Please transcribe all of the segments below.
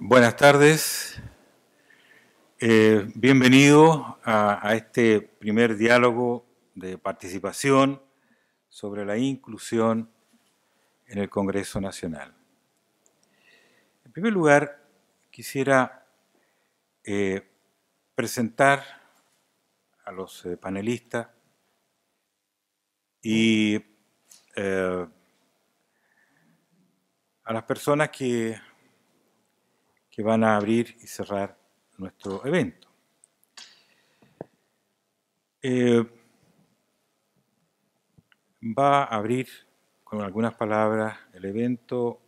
buenas tardes. Eh, bienvenido a, este primer diálogo de participación sobre la inclusión en el Congreso Nacional. En primer lugar, quisiera eh, presentar a los eh, panelistas y a las personas que que van a abrir y cerrar nuestro evento. Eh, va a abrir con algunas palabras el evento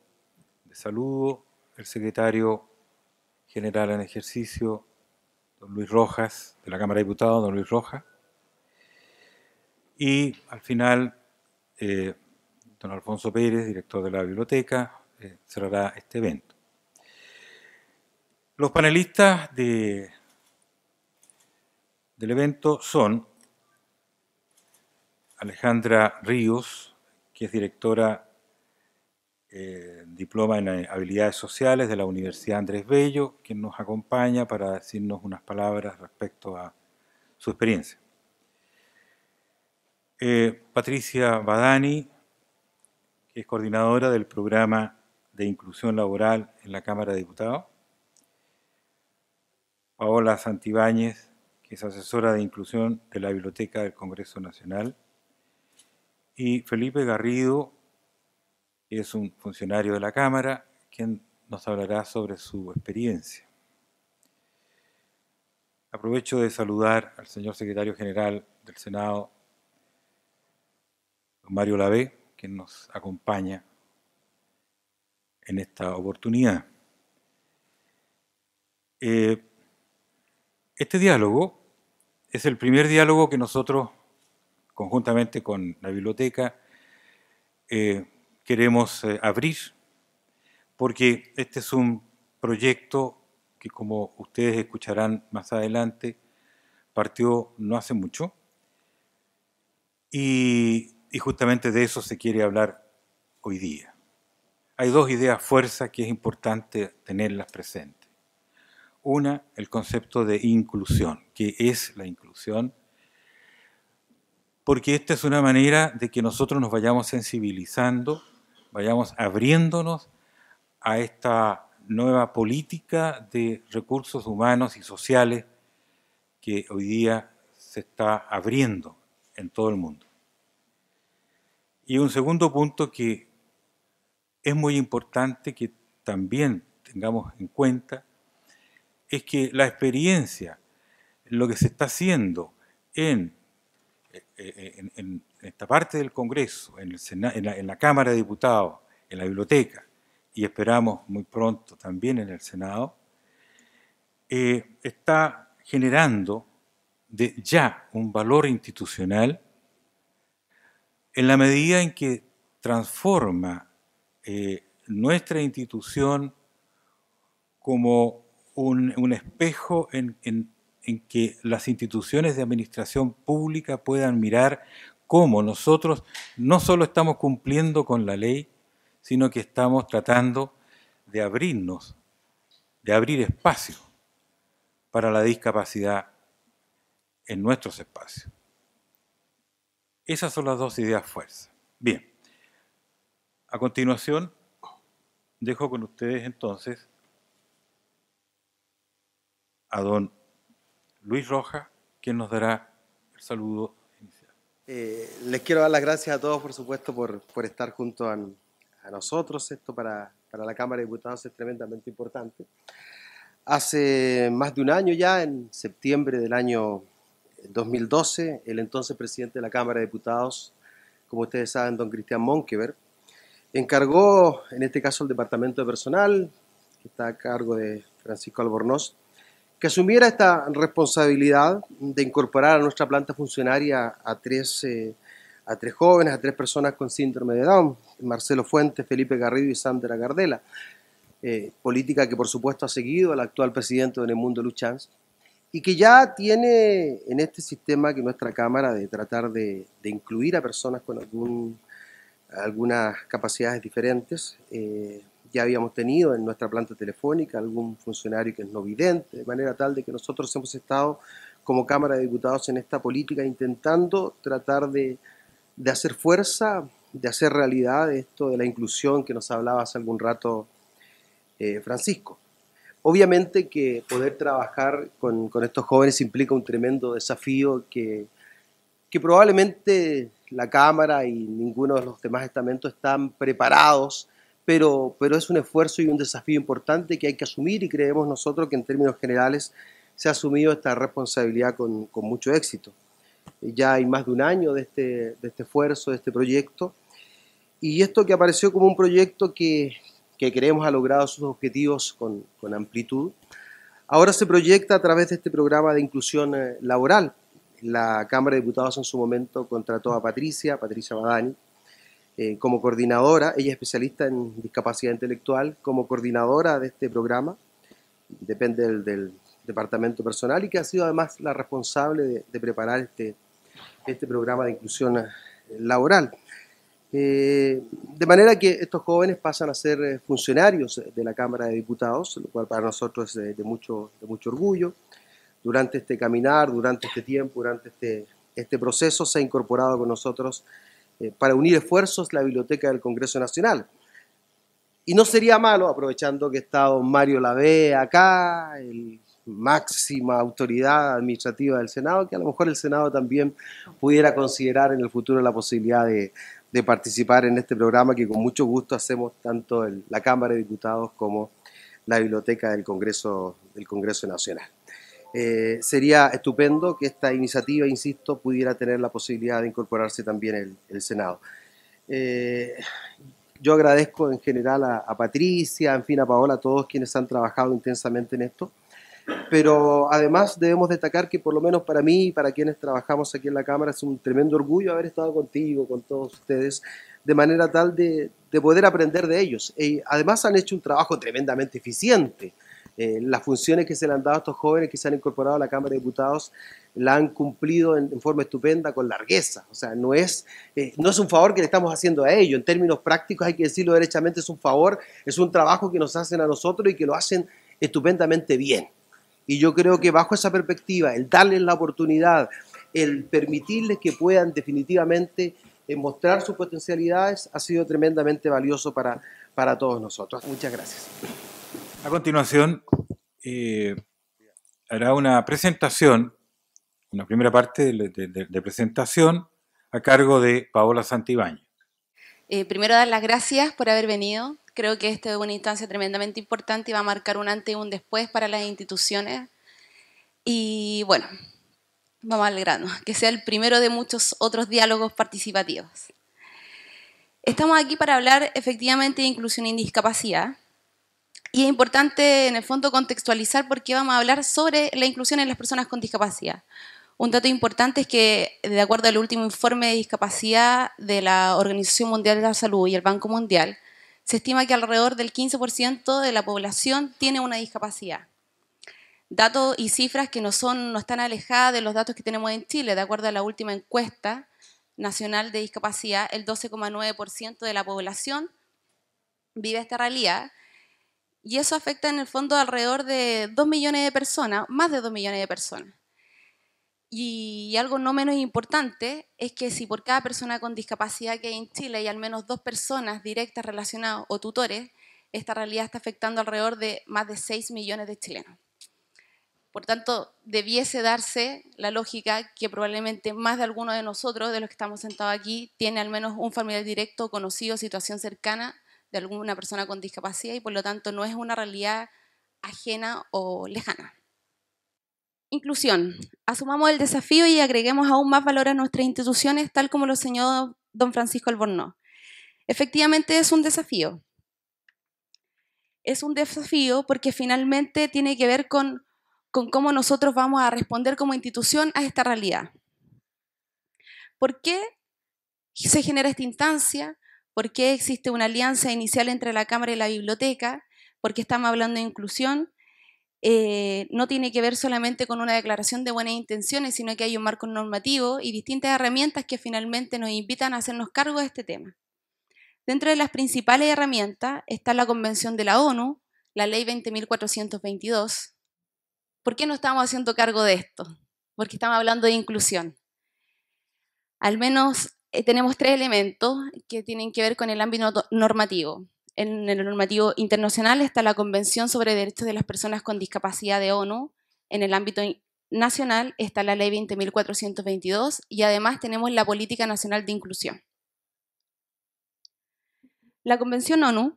de saludo el secretario general en ejercicio, don Luis Rojas, de la Cámara de Diputados, don Luis Rojas, y al final eh, don Alfonso Pérez, director de la biblioteca, eh, cerrará este evento. Los panelistas del evento son Alejandra Ríos, que es directora eh, diploma en eh, habilidades sociales de la Universidad Andrés Bello, quien nos acompaña para decirnos unas palabras respecto a su experiencia. Eh, Patricia Badani, que es coordinadora del programa de inclusión laboral en la Cámara de Diputados. Paola Santibáñez, que es asesora de inclusión de la Biblioteca del Congreso Nacional, y Felipe Garrido, que es un funcionario de la Cámara, quien nos hablará sobre su experiencia. Aprovecho de saludar al señor secretario general del Senado, don Mario Lavé, quien nos acompaña en esta oportunidad. Eh, este diálogo es el primer diálogo que nosotros, conjuntamente con la biblioteca, eh, queremos eh, abrir, porque este es un proyecto que, como ustedes escucharán más adelante, partió no hace mucho, y, y justamente de eso se quiere hablar hoy día. Hay dos ideas fuerzas que es importante tenerlas presentes. Una, el concepto de inclusión, que es la inclusión, porque esta es una manera de que nosotros nos vayamos sensibilizando, vayamos abriéndonos a esta nueva política de recursos humanos y sociales que hoy día se está abriendo en todo el mundo. Y un segundo punto que es muy importante que también tengamos en cuenta es que la experiencia, lo que se está haciendo en, eh, eh, esta parte del Congreso, en, la, Cámara de Diputados, en la biblioteca, y esperamos muy pronto también en el Senado, eh, está generando ya un valor institucional en la medida en que transforma nuestra institución como un, espejo en, que las instituciones de administración pública puedan mirar cómo nosotros no solo estamos cumpliendo con la ley, sino que estamos tratando de abrirnos, de abrir espacio para la discapacidad en nuestros espacios. Esas son las dos ideas fuerzas. Bien, a continuación dejo con ustedes entonces a don Luis Roja, quien nos dará el saludo inicial. Eh, les quiero dar las gracias a todos, por supuesto, por, por estar junto a, nosotros. Esto para, para, la Cámara de Diputados es tremendamente importante. Hace más de un año ya, en septiembre del año 2012, el entonces presidente de la Cámara de Diputados, como ustedes saben, don Cristian Monkever, encargó, en este caso, el Departamento de Personal, que está a cargo de Francisco Albornoz, que asumiera esta responsabilidad de incorporar a nuestra planta funcionaria a tres, eh, a tres jóvenes, a tres personas con síndrome de Down, Marcelo Fuentes, Felipe Garrido y Sandra Gardela, eh, política que por supuesto ha seguido al actual presidente del mundo Luchanz, y que ya tiene en este sistema que nuestra Cámara de tratar de, incluir a personas con algún, algunas capacidades diferentes, eh, ya habíamos tenido en nuestra planta telefónica algún funcionario que es no vidente, de manera tal de que nosotros hemos estado como Cámara de Diputados en esta política intentando tratar de, hacer fuerza, de hacer realidad esto de la inclusión que nos hablaba hace algún rato eh, Francisco. Obviamente que poder trabajar con, estos jóvenes implica un tremendo desafío que, que probablemente la Cámara y ninguno de los demás estamentos están preparados pero, es un esfuerzo y un desafío importante que hay que asumir y creemos nosotros que en términos generales se ha asumido esta responsabilidad con, mucho éxito. Ya hay más de un año de este, de este esfuerzo, de este proyecto, y esto que apareció como un proyecto que, que creemos ha logrado sus objetivos con, con, amplitud, ahora se proyecta a través de este programa de inclusión eh, laboral. La Cámara de Diputados en su momento contrató a Patricia, Patricia Badani, eh, como coordinadora, ella es especialista en discapacidad intelectual, como coordinadora de este programa, depende del, departamento personal y que ha sido además la responsable de, preparar este, este programa de inclusión eh, laboral. Eh, de manera que estos jóvenes pasan a ser funcionarios de la Cámara de Diputados, lo cual para nosotros es de mucho, de mucho orgullo. Durante este caminar, durante este tiempo, durante este, este proceso, se ha incorporado con nosotros eh, para unir esfuerzos la Biblioteca del Congreso Nacional. Y no sería malo, aprovechando que está don Mario Lavé acá, máxima autoridad administrativa del Senado, que a lo mejor el Senado también pudiera considerar en el futuro la posibilidad de, participar en este programa que con mucho gusto hacemos tanto la Cámara de Diputados como la Biblioteca del Congreso, del Congreso Nacional. Eh, sería estupendo que esta iniciativa, insisto, pudiera tener la posibilidad de incorporarse también el, el Senado. Eh, yo agradezco en general a, Patricia, en fin, a Paola, a todos quienes han trabajado intensamente en esto, pero además debemos destacar que por lo menos para mí y para quienes trabajamos aquí en la Cámara es un tremendo orgullo haber estado contigo, con todos ustedes, de manera tal de, poder aprender de ellos. además han hecho un trabajo tremendamente eficiente eh, las funciones que se le han dado a estos jóvenes que se han incorporado a la Cámara de Diputados la han cumplido en, forma estupenda, con largueza. O sea, no es, eh, no es un favor que le estamos haciendo a ellos. En términos prácticos, hay que decirlo derechamente, es un favor, es un trabajo que nos hacen a nosotros y que lo hacen estupendamente bien. Y yo creo que bajo esa perspectiva, el darles la oportunidad, el permitirles que puedan definitivamente eh, mostrar sus potencialidades, ha sido tremendamente valioso para todos nosotros. Muchas gracias. A continuación, eh, hará una presentación, una primera parte de, presentación a cargo de Paola Santibáñez. Eh, primero dar las gracias por haber venido. Creo que esta es una instancia tremendamente importante y va a marcar un antes y un después para las instituciones. Y bueno, vamos al grano, que sea el primero de muchos otros diálogos participativos. Estamos aquí para hablar efectivamente de inclusión y e discapacidad, y es importante, en el fondo, contextualizar porque vamos a hablar sobre la inclusión en las personas con discapacidad. Un dato importante es que, de acuerdo al último informe de discapacidad de la Organización Mundial de la Salud y el Banco Mundial, se estima que alrededor del 15% de la población tiene una discapacidad. Datos y cifras que no, son, no están alejadas de los datos que tenemos en Chile. De acuerdo a la última encuesta nacional de discapacidad, el 12,9% de la población vive esta realidad y eso afecta en el fondo alrededor de 2 millones de personas, más de 2 millones de personas. Y algo no menos importante es que si por cada persona con discapacidad que hay en Chile hay al menos dos personas directas relacionadas o tutores, esta realidad está afectando alrededor de más de 6 millones de chilenos. Por tanto, debiese darse la lógica que probablemente más de alguno de nosotros, de los que estamos sentados aquí, tiene al menos un familiar directo, conocido, situación cercana de alguna persona con discapacidad y por lo tanto no es una realidad ajena o lejana. Inclusión. Asumamos el desafío y agreguemos aún más valor a nuestras instituciones, tal como lo señaló don Francisco Albornoz. Efectivamente es un desafío. Es un desafío porque finalmente tiene que ver con, con cómo nosotros vamos a responder como institución a esta realidad. ¿Por qué se genera esta instancia? por qué existe una alianza inicial entre la Cámara y la Biblioteca, por qué estamos hablando de inclusión, eh, no tiene que ver solamente con una declaración de buenas intenciones, sino que hay un marco normativo y distintas herramientas que finalmente nos invitan a hacernos cargo de este tema. Dentro de las principales herramientas está la Convención de la ONU, la Ley 20.422. ¿Por qué no estamos haciendo cargo de esto? Porque estamos hablando de inclusión. Al menos eh, tenemos tres elementos que tienen que ver con el ámbito normativo. En el normativo internacional está la Convención sobre Derechos de las Personas con Discapacidad de ONU. En el ámbito nacional está la Ley 20.422 y además tenemos la Política Nacional de Inclusión. La Convención ONU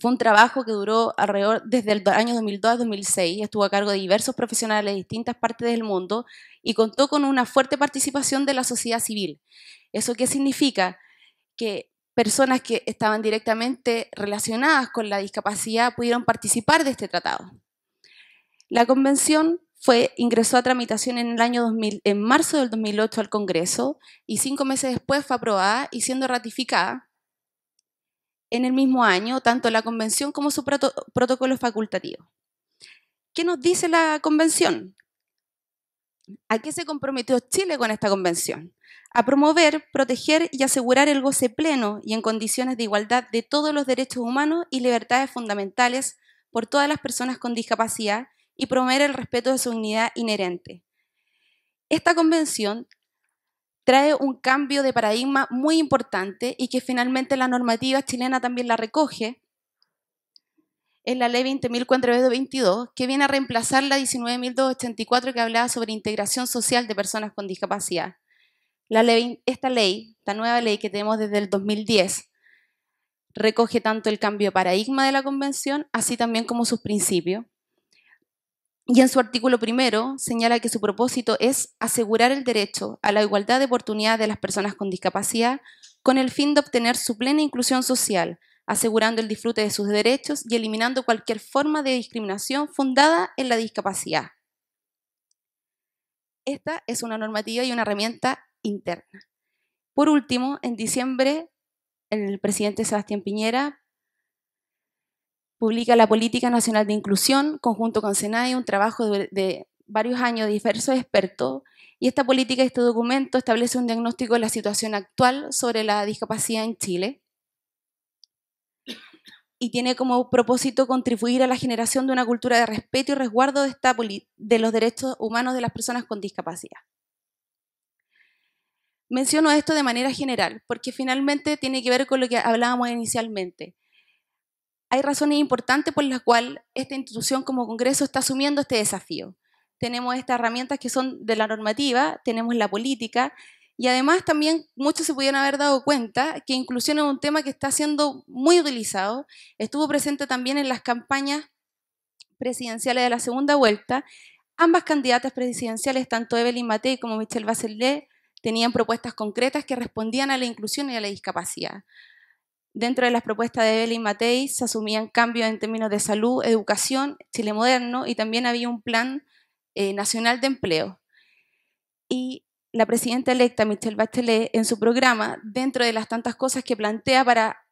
fue un trabajo que duró alrededor desde el año 2002 a 2006. Estuvo a cargo de diversos profesionales de distintas partes del mundo y contó con una fuerte participación de la sociedad civil. ¿Eso qué significa? Que personas que estaban directamente relacionadas con la discapacidad pudieron participar de este tratado. La convención fue, ingresó a tramitación en, el año en marzo del 2008 al Congreso y cinco meses después fue aprobada y siendo ratificada en el mismo año tanto la convención como su protocolo facultativo. ¿Qué nos dice la convención? ¿A qué se comprometió Chile con esta convención? A promover, proteger y asegurar el goce pleno y en condiciones de igualdad de todos los derechos humanos y libertades fundamentales por todas las personas con discapacidad y promover el respeto de su dignidad inherente. Esta convención trae un cambio de paradigma muy importante y que finalmente la normativa chilena también la recoge, es la ley 20.422, que viene a reemplazar la 19.284 que hablaba sobre integración social de personas con discapacidad. esta ley, esta nueva ley que tenemos desde el 2010, recoge tanto el cambio de paradigma de la convención, así también como sus principios. Y en su artículo primero señala que su propósito es asegurar el derecho a la igualdad de oportunidades de las personas con discapacidad con el fin de obtener su plena inclusión social, asegurando el disfrute de sus derechos y eliminando cualquier forma de discriminación fundada en la discapacidad. Esta es una normativa y una herramienta interna. Por último, en diciembre, el presidente Sebastián Piñera publica la Política Nacional de Inclusión, conjunto con SENAI, un trabajo de, varios años de diversos expertos, y esta política, este documento establece un diagnóstico de la situación actual sobre la discapacidad en Chile y tiene como propósito contribuir a la generación de una cultura de respeto y resguardo de, los derechos humanos de las personas con discapacidad. Menciono esto de manera general, porque finalmente tiene que ver con lo que hablábamos inicialmente. Hay razones importantes por las cuales esta institución como Congreso está asumiendo este desafío. Tenemos estas herramientas que son de la normativa, tenemos la política, y además también muchos se pudieron haber dado cuenta que inclusión es un tema que está siendo muy utilizado. Estuvo presente también en las campañas presidenciales de la segunda vuelta. Ambas candidatas presidenciales, tanto Evelyn Matei como Michelle Bachelet, tenían propuestas concretas que respondían a la inclusión y a la discapacidad. Dentro de las propuestas de Evelyn Matei se asumían cambios en términos de salud, educación, Chile moderno y también había un plan eh, nacional de empleo. Y la presidenta electa Michelle Bachelet en su programa, dentro de las tantas cosas que plantea para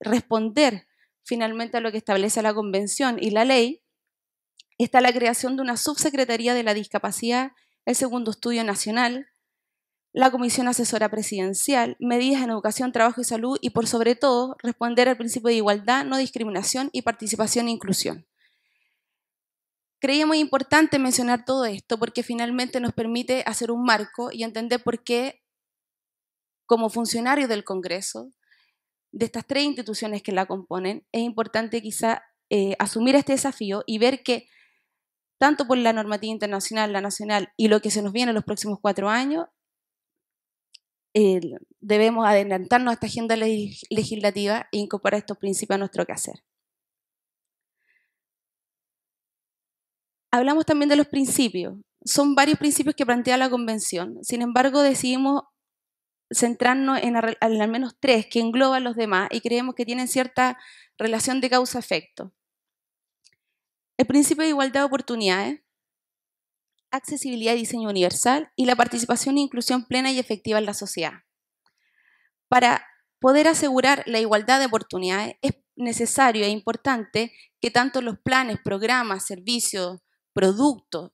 responder finalmente a lo que establece la convención y la ley, está la creación de una subsecretaría de la discapacidad, el segundo estudio nacional, la comisión asesora presidencial, medidas en educación, trabajo y salud y por sobre todo responder al principio de igualdad, no discriminación y participación e inclusión. Creía muy importante mencionar todo esto porque finalmente nos permite hacer un marco y entender por qué, como funcionarios del Congreso, de estas tres instituciones que la componen, es importante quizá eh, asumir este desafío y ver que tanto por la normativa internacional, la nacional y lo que se nos viene en los próximos cuatro años, debemos adelantarnos a esta agenda legislativa e incorporar estos principios a nuestro quehacer. Hablamos también de los principios. Son varios principios que plantea la Convención. Sin embargo, decidimos centrarnos en, al menos tres que engloban los demás y creemos que tienen cierta relación de causa-efecto. El principio de igualdad de oportunidades, accesibilidad y diseño universal y la participación e inclusión plena y efectiva en la sociedad. Para poder asegurar la igualdad de oportunidades es necesario e importante que tanto los planes, programas, servicios, productos,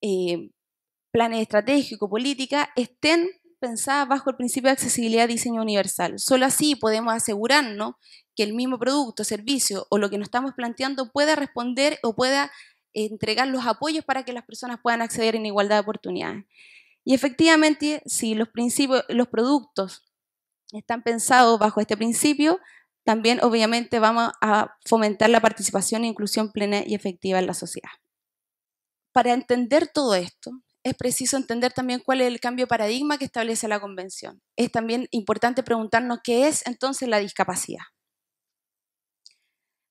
eh, planes estratégicos, política, estén pensadas bajo el principio de accesibilidad y diseño universal. Solo así podemos asegurarnos que el mismo producto, servicio o lo que nos estamos planteando pueda responder o pueda eh, entregar los apoyos para que las personas puedan acceder en igualdad de oportunidades. Y efectivamente, si los, principios, los productos están pensados bajo este principio, también, obviamente, vamos a fomentar la participación e inclusión plena y efectiva en la sociedad. Para entender todo esto, es preciso entender también cuál es el cambio paradigma que establece la Convención. Es también importante preguntarnos qué es entonces la discapacidad.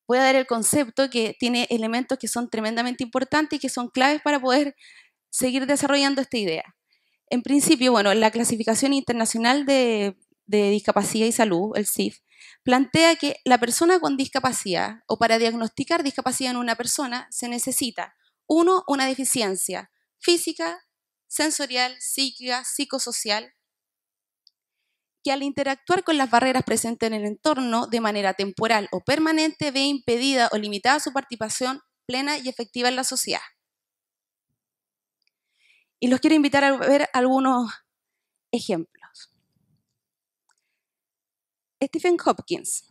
Voy a dar el concepto que tiene elementos que son tremendamente importantes y que son claves para poder seguir desarrollando esta idea. En principio, bueno, la clasificación internacional de discapacidad y salud, el CIF, plantea que la persona con discapacidad o para diagnosticar discapacidad en una persona se necesita, uno, una deficiencia física, sensorial, psíquica, psicosocial, que al interactuar con las barreras presentes en el entorno de manera temporal o permanente ve impedida o limitada su participación plena y efectiva en la sociedad. Y los quiero invitar a ver algunos ejemplos. Stephen Hopkins.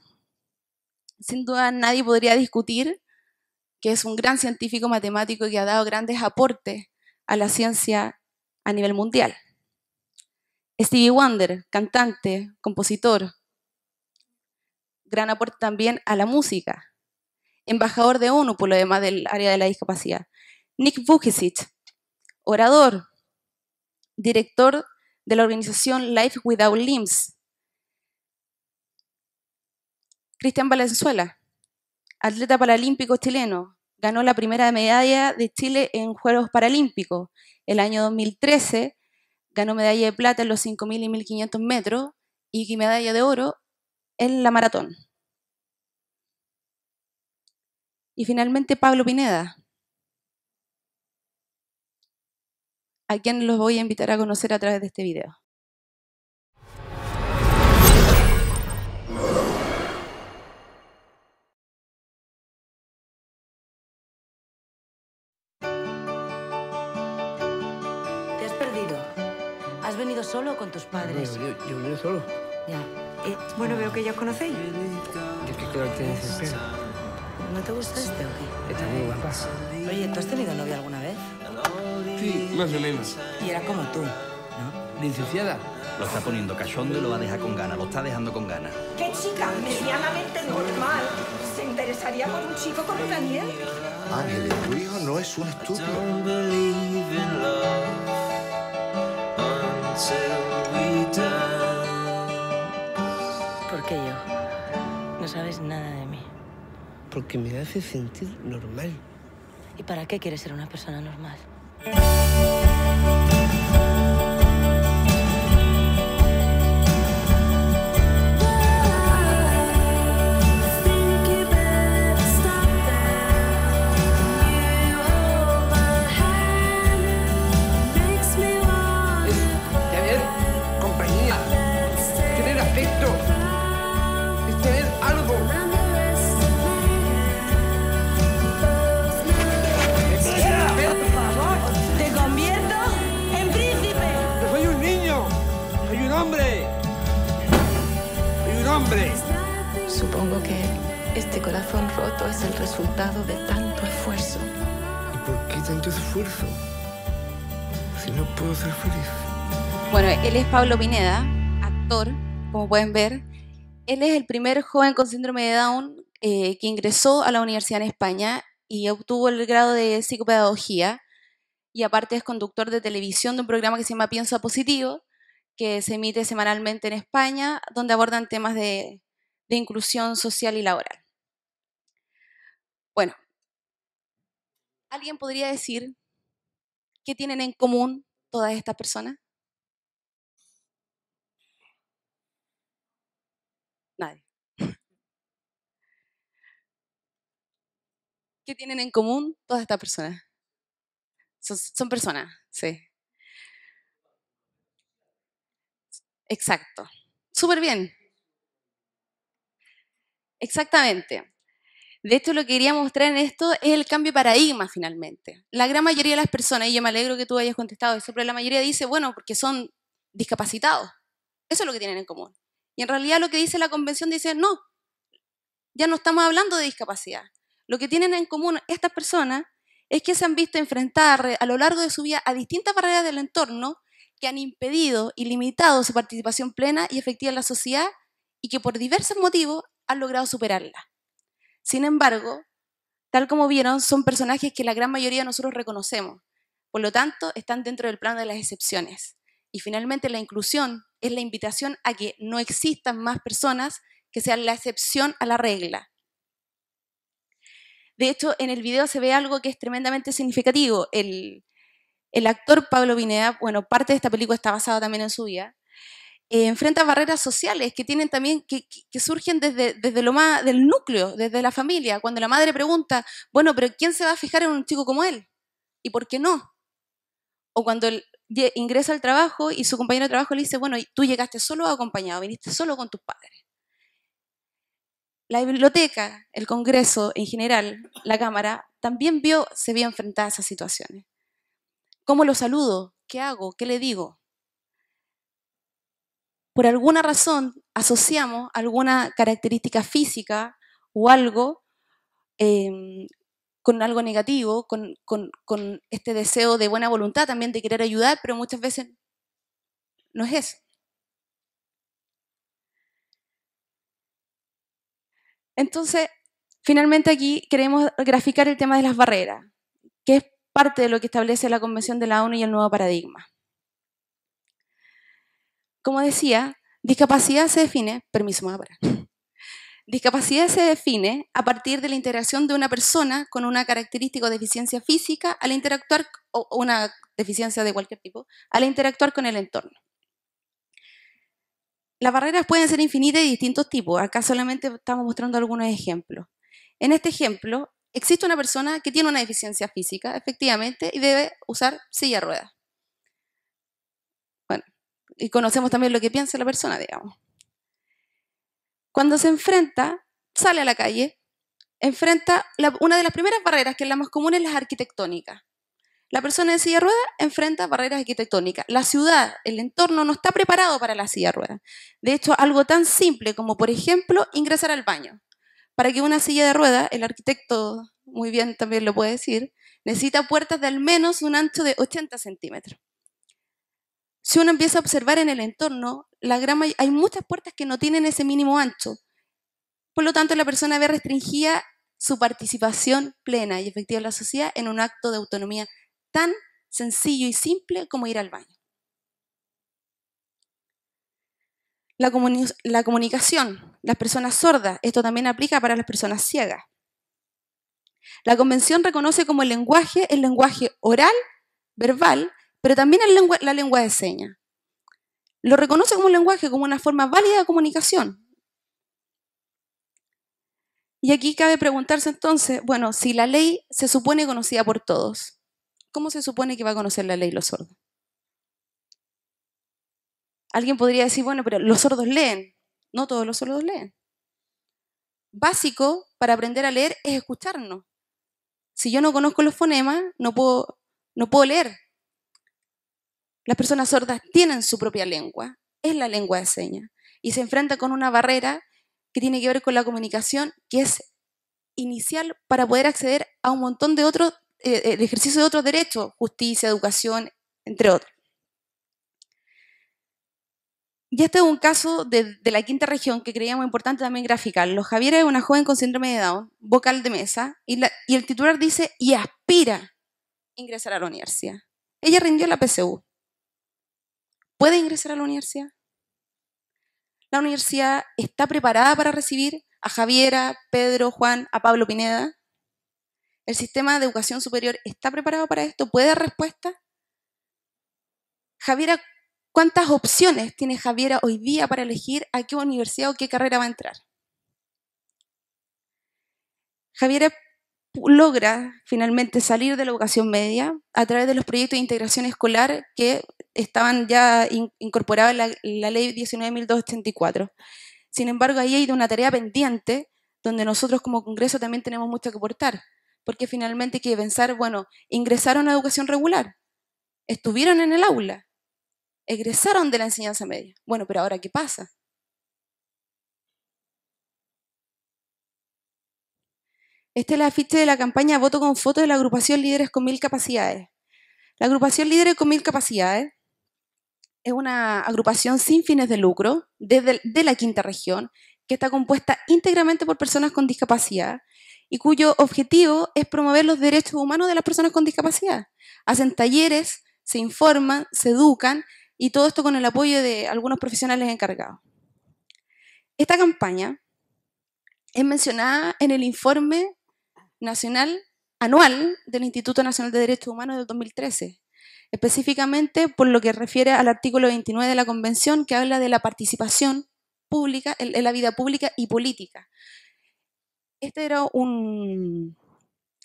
Sin duda nadie podría discutir que es un gran científico matemático que ha dado grandes aportes a la ciencia a nivel mundial. Stevie Wonder, cantante, compositor, gran aporte también a la música. Embajador de UNO por lo demás del área de la discapacidad. Nick Vujicic, orador, director de la organización Life Without Limbs, Cristian Valenzuela, atleta paralímpico chileno, ganó la primera medalla de Chile en Juegos Paralímpicos. El año 2013 ganó medalla de plata en los 5.000 y 1.500 metros y medalla de oro en la maratón. Y finalmente Pablo Pineda, a quien los voy a invitar a conocer a través de este video. Yo, yo, solo. Ya. Eh, bueno, veo que ya os conocéis. Es que que te ¿No te gusta este o qué? Está muy guapa. Oye, ¿tú has tenido novia alguna vez? Sí, más o menos. Y era como tú, ¿no? Licenciada. Lo está poniendo cachondo y lo va a dejar con ganas. Lo está dejando con ganas. ¿Qué chica medianamente normal se interesaría por un chico como Daniel? Ángel, ah, tu hijo no es un estúpido. yo. No sabes nada de mí. Porque me hace sentir normal. ¿Y para qué quieres ser una persona normal? Este corazón roto es el resultado de tanto esfuerzo. ¿Y por qué tanto esfuerzo? Si no puedo ser feliz. Bueno, él es Pablo Pineda, actor, como pueden ver. Él es el primer joven con síndrome de Down eh, que ingresó a la universidad en España y obtuvo el grado de psicopedagogía. Y aparte es conductor de televisión de un programa que se llama Piensa Positivo, que se emite semanalmente en España, donde abordan temas de inclusión social y laboral. ¿Alguien podría decir qué tienen en común todas estas personas? Nadie. ¿Qué tienen en común todas estas personas? Son, personas, sí. Exacto. Súper bien. Exactamente. De hecho, lo que quería mostrar en esto es el cambio de paradigma finalmente. La gran mayoría de las personas, y yo me alegro que tú hayas contestado eso, pero la mayoría dice, bueno, porque son discapacitados. Eso es lo que tienen en común. Y en realidad lo que dice la convención dice, no, ya no estamos hablando de discapacidad. Lo que tienen en común estas personas es que se han visto enfrentar a lo largo de su vida a distintas barreras del entorno que han impedido y limitado su participación plena y efectiva en la sociedad y que por diversos motivos han logrado superarla. Sin embargo, tal como vieron, son personajes que la gran mayoría de nosotros reconocemos. Por lo tanto, están dentro del plano de las excepciones. Y finalmente, la inclusión es la invitación a que no existan más personas que sean la excepción a la regla. De hecho, en el video se ve algo que es tremendamente significativo. El, actor Pablo Vineda, bueno, parte de esta película está basada también en su vida, eh, enfrenta barreras sociales que tienen también, que, surgen desde, desde, lo más, del núcleo, desde la familia, cuando la madre pregunta, bueno, pero ¿quién se va a fijar en un chico como él? ¿Y por qué no? O cuando él ingresa al trabajo y su compañero de trabajo le dice, bueno, tú llegaste solo acompañado, viniste solo con tus padres. La biblioteca, el Congreso en general, la Cámara, también vio, se vio enfrentada a esas situaciones. ¿Cómo lo saludo? ¿Qué hago? ¿Qué le digo? por alguna razón asociamos alguna característica física o algo em, con algo negativo, con, con, este deseo de buena voluntad también de querer ayudar, pero muchas veces no es eso. Entonces, finalmente aquí queremos graficar el tema de las barreras, que es parte de lo que establece la Convención de la ONU y el nuevo paradigma como decía, discapacidad se define, permiso, me voy a Discapacidad se define a partir de la interacción de una persona con una característica o deficiencia física al interactuar, o una deficiencia de cualquier tipo, al interactuar con el entorno. Las barreras pueden ser infinitas y distintos tipos. Acá solamente estamos mostrando algunos ejemplos. En este ejemplo, existe una persona que tiene una deficiencia física, efectivamente, y debe usar silla rueda y conocemos también lo que piensa la persona, digamos. Cuando se enfrenta, sale a la calle, enfrenta una de las primeras barreras, que es la más común, es la arquitectónica. La persona en silla de rueda enfrenta barreras arquitectónicas. La ciudad, el entorno no está preparado para la silla de rueda. De hecho, algo tan simple como, por ejemplo, ingresar al baño. Para que una silla de rueda, el arquitecto muy bien también lo puede decir, necesita puertas de al menos un ancho de 80 centímetros si uno empieza a observar en el entorno, la hay muchas puertas que no tienen ese mínimo ancho. Por lo tanto, la persona ve restringida su participación plena y efectiva en la sociedad en un acto de autonomía tan sencillo y simple como ir al baño. la comunicación, las personas sordas, esto también aplica para las personas ciegas. La convención reconoce como el lenguaje el lenguaje oral, verbal, pero también la lengua de señas. Lo reconoce como un lenguaje, como una forma válida de comunicación. Y aquí cabe preguntarse entonces, bueno, si la ley se supone conocida por todos, ¿cómo se supone que va a conocer la ley los sordos? Alguien podría decir, bueno, pero los sordos leen. No todos los sordos leen. Básico para aprender a leer es escucharnos. Si yo no conozco los fonemas, no puedo, no puedo leer. Las personas sordas tienen su propia lengua, es la lengua de señas, y se enfrenta con una barrera que tiene que ver con la comunicación, que es inicial para poder acceder a un montón de otros, el eh, eh, ejercicio de otros derechos, justicia, educación, entre otros. Y este es un caso de, la quinta región que creíamos importante también graficarlo. Los Javier es una joven con síndrome de Down, vocal de mesa, y, y el titular dice, y aspira a ingresar a la universidad. Ella rindió la PSU puede ingresar a la universidad. La universidad está preparada para recibir a Javiera, Pedro, Juan, a Pablo Pineda. El sistema de educación superior está preparado para esto, puede dar respuesta. Javiera, ¿cuántas opciones tiene Javiera hoy día para elegir a qué universidad o qué carrera va a entrar? Javiera logra finalmente salir de la educación media a través de los proyectos de integración escolar que estaban ya incorporados en la, la ley 19.284. Sin embargo, ahí hay una tarea pendiente donde nosotros como Congreso también tenemos mucho que aportar, porque finalmente hay que pensar, bueno, ingresaron a educación regular, estuvieron en el aula, egresaron de la enseñanza media. Bueno, pero ahora, ¿qué pasa? Este es el afiche de la campaña Voto con Foto de la agrupación Líderes con Mil Capacidades. La agrupación Líderes con Mil Capacidades es una agrupación sin fines de lucro de la quinta región que está compuesta íntegramente por personas con discapacidad y cuyo objetivo es promover los derechos humanos de las personas con discapacidad. Hacen talleres, se informan, se educan y todo esto con el apoyo de algunos profesionales encargados. Esta campaña es mencionada en el informe nacional anual del Instituto Nacional de Derechos Humanos del 2013, específicamente por lo que refiere al artículo 29 de la Convención que habla de la participación pública en, la vida pública y política. Este era un...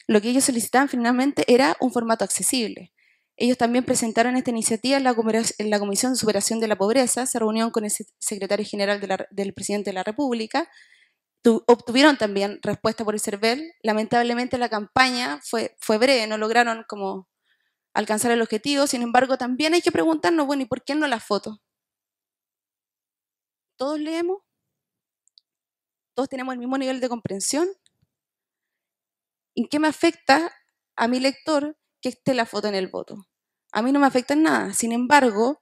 Lo que ellos solicitaban finalmente era un formato accesible. Ellos también presentaron esta iniciativa en la, Comisión de Superación de la Pobreza, se reunieron con el secretario general del presidente de la República, obtuvieron también respuesta por el CERVEL. Lamentablemente la campaña fue, fue breve, no lograron como alcanzar el objetivo. Sin embargo, también hay que preguntarnos, bueno, ¿y por qué no la foto? ¿Todos leemos? ¿Todos tenemos el mismo nivel de comprensión? ¿En qué me afecta a mi lector que esté la foto en el voto? A mí no me afecta en nada. Sin embargo,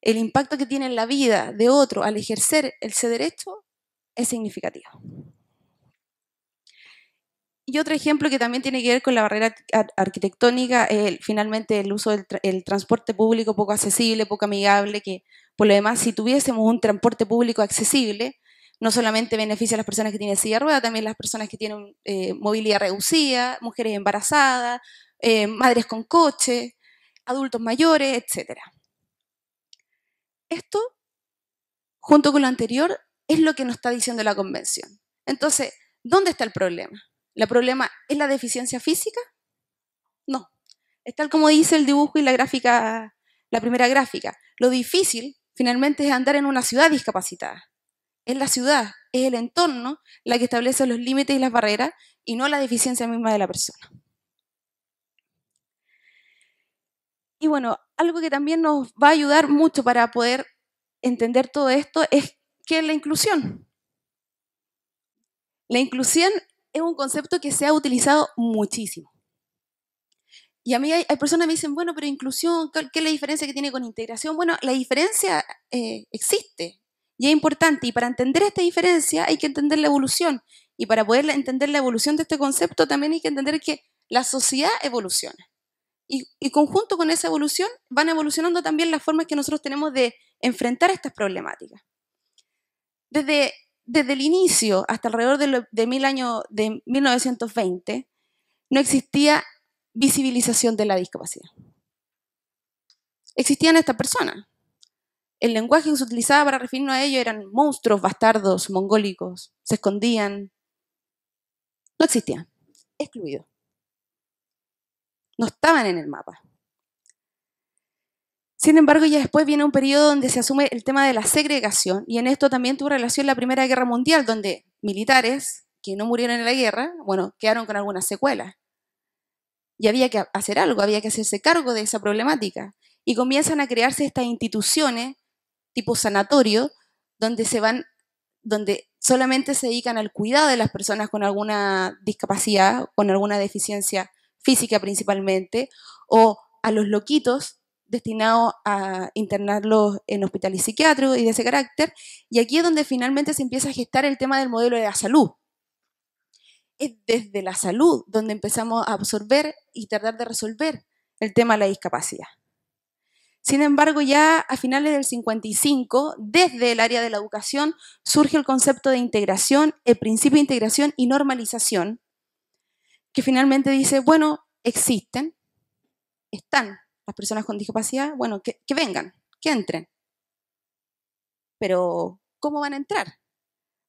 el impacto que tiene en la vida de otro al ejercer ese derecho es significativo. Y otro ejemplo que también tiene que ver con la barrera arquitectónica, es finalmente el uso del transporte público poco accesible, poco amigable, que por lo demás, si tuviésemos un transporte público accesible, no solamente beneficia a las personas que tienen silla de rueda, también las personas que tienen eh, movilidad reducida, mujeres embarazadas, eh, madres con coche, adultos mayores, etc. Esto, junto con lo anterior, es lo que nos está diciendo la convención. Entonces, ¿dónde está el problema? ¿El problema es la deficiencia física? No. Es tal como dice el dibujo y la gráfica, la primera gráfica. Lo difícil finalmente es andar en una ciudad discapacitada. Es la ciudad, es el entorno la que establece los límites y las barreras y no la deficiencia misma de la persona. Y bueno, algo que también nos va a ayudar mucho para poder entender todo esto es que es la inclusión. La inclusión es un concepto que se ha utilizado muchísimo. Y a mí hay, personas que me dicen, bueno, pero inclusión, ¿qué, es la diferencia que tiene con integración? Bueno, la diferencia eh, existe y es importante. Y para entender esta diferencia hay que entender la evolución. Y para poder entender la evolución de este concepto también hay que entender que la sociedad evoluciona. Y, y conjunto con esa evolución van evolucionando también las formas que nosotros tenemos de enfrentar estas problemáticas desde, el inicio hasta alrededor de, mil años, de 1920, no existía visibilización de la discapacidad. Existían estas personas. El lenguaje que se utilizaba para referirnos a ellos eran monstruos, bastardos, mongólicos, se escondían. No existían, excluidos. No estaban en el mapa. Sin embargo, ya después viene un periodo donde se asume el tema de la segregación y en esto también tuvo relación la Primera Guerra Mundial, donde militares que no murieron en la guerra, bueno, quedaron con algunas secuelas. Y había que hacer algo, había que hacerse cargo de esa problemática. Y comienzan a crearse estas instituciones tipo sanatorio, donde se van, donde solamente se dedican al cuidado de las personas con alguna discapacidad, con alguna deficiencia física principalmente, o a los loquitos destinado a internarlos en hospitales psiquiátricos y de ese carácter. Y aquí es donde finalmente se empieza a gestar el tema del modelo de la salud. Es desde la salud donde empezamos a absorber y tratar de resolver el tema de la discapacidad. Sin embargo, ya a finales del 55, desde el área de la educación, surge el concepto de integración, el principio de integración y normalización, que finalmente dice, bueno, existen, están, las personas con discapacidad, bueno, que, vengan, que entren. Pero, ¿cómo van a entrar?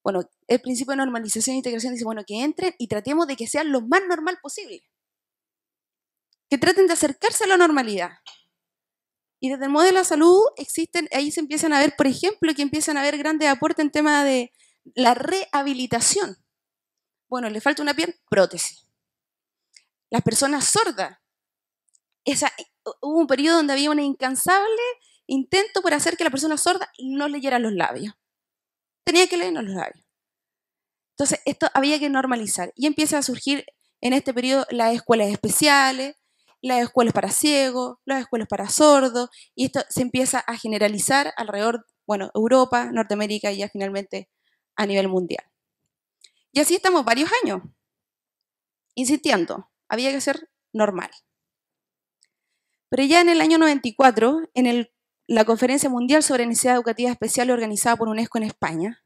Bueno, el principio de normalización e integración dice, bueno, que entren y tratemos de que sean lo más normal posible. Que traten de acercarse a la normalidad. Y desde el modelo de salud existen, ahí se empiezan a ver, por ejemplo, que empiezan a haber grandes aportes en tema de la rehabilitación. Bueno, le falta una piel, prótesis. Las personas sordas, esa hubo un periodo donde había un incansable intento por hacer que la persona sorda no leyera los labios. Tenía que leernos los labios. Entonces, esto había que normalizar. Y empieza a surgir en este periodo las escuelas especiales, las escuelas para ciegos, las escuelas para sordos, y esto se empieza a generalizar alrededor, bueno, Europa, Norteamérica y ya finalmente a nivel mundial. Y así estamos varios años, insistiendo, había que ser normal. Pero ya en el año 94, en la Conferencia Mundial sobre Necesidad Educativa Especial organizada por UNESCO en España,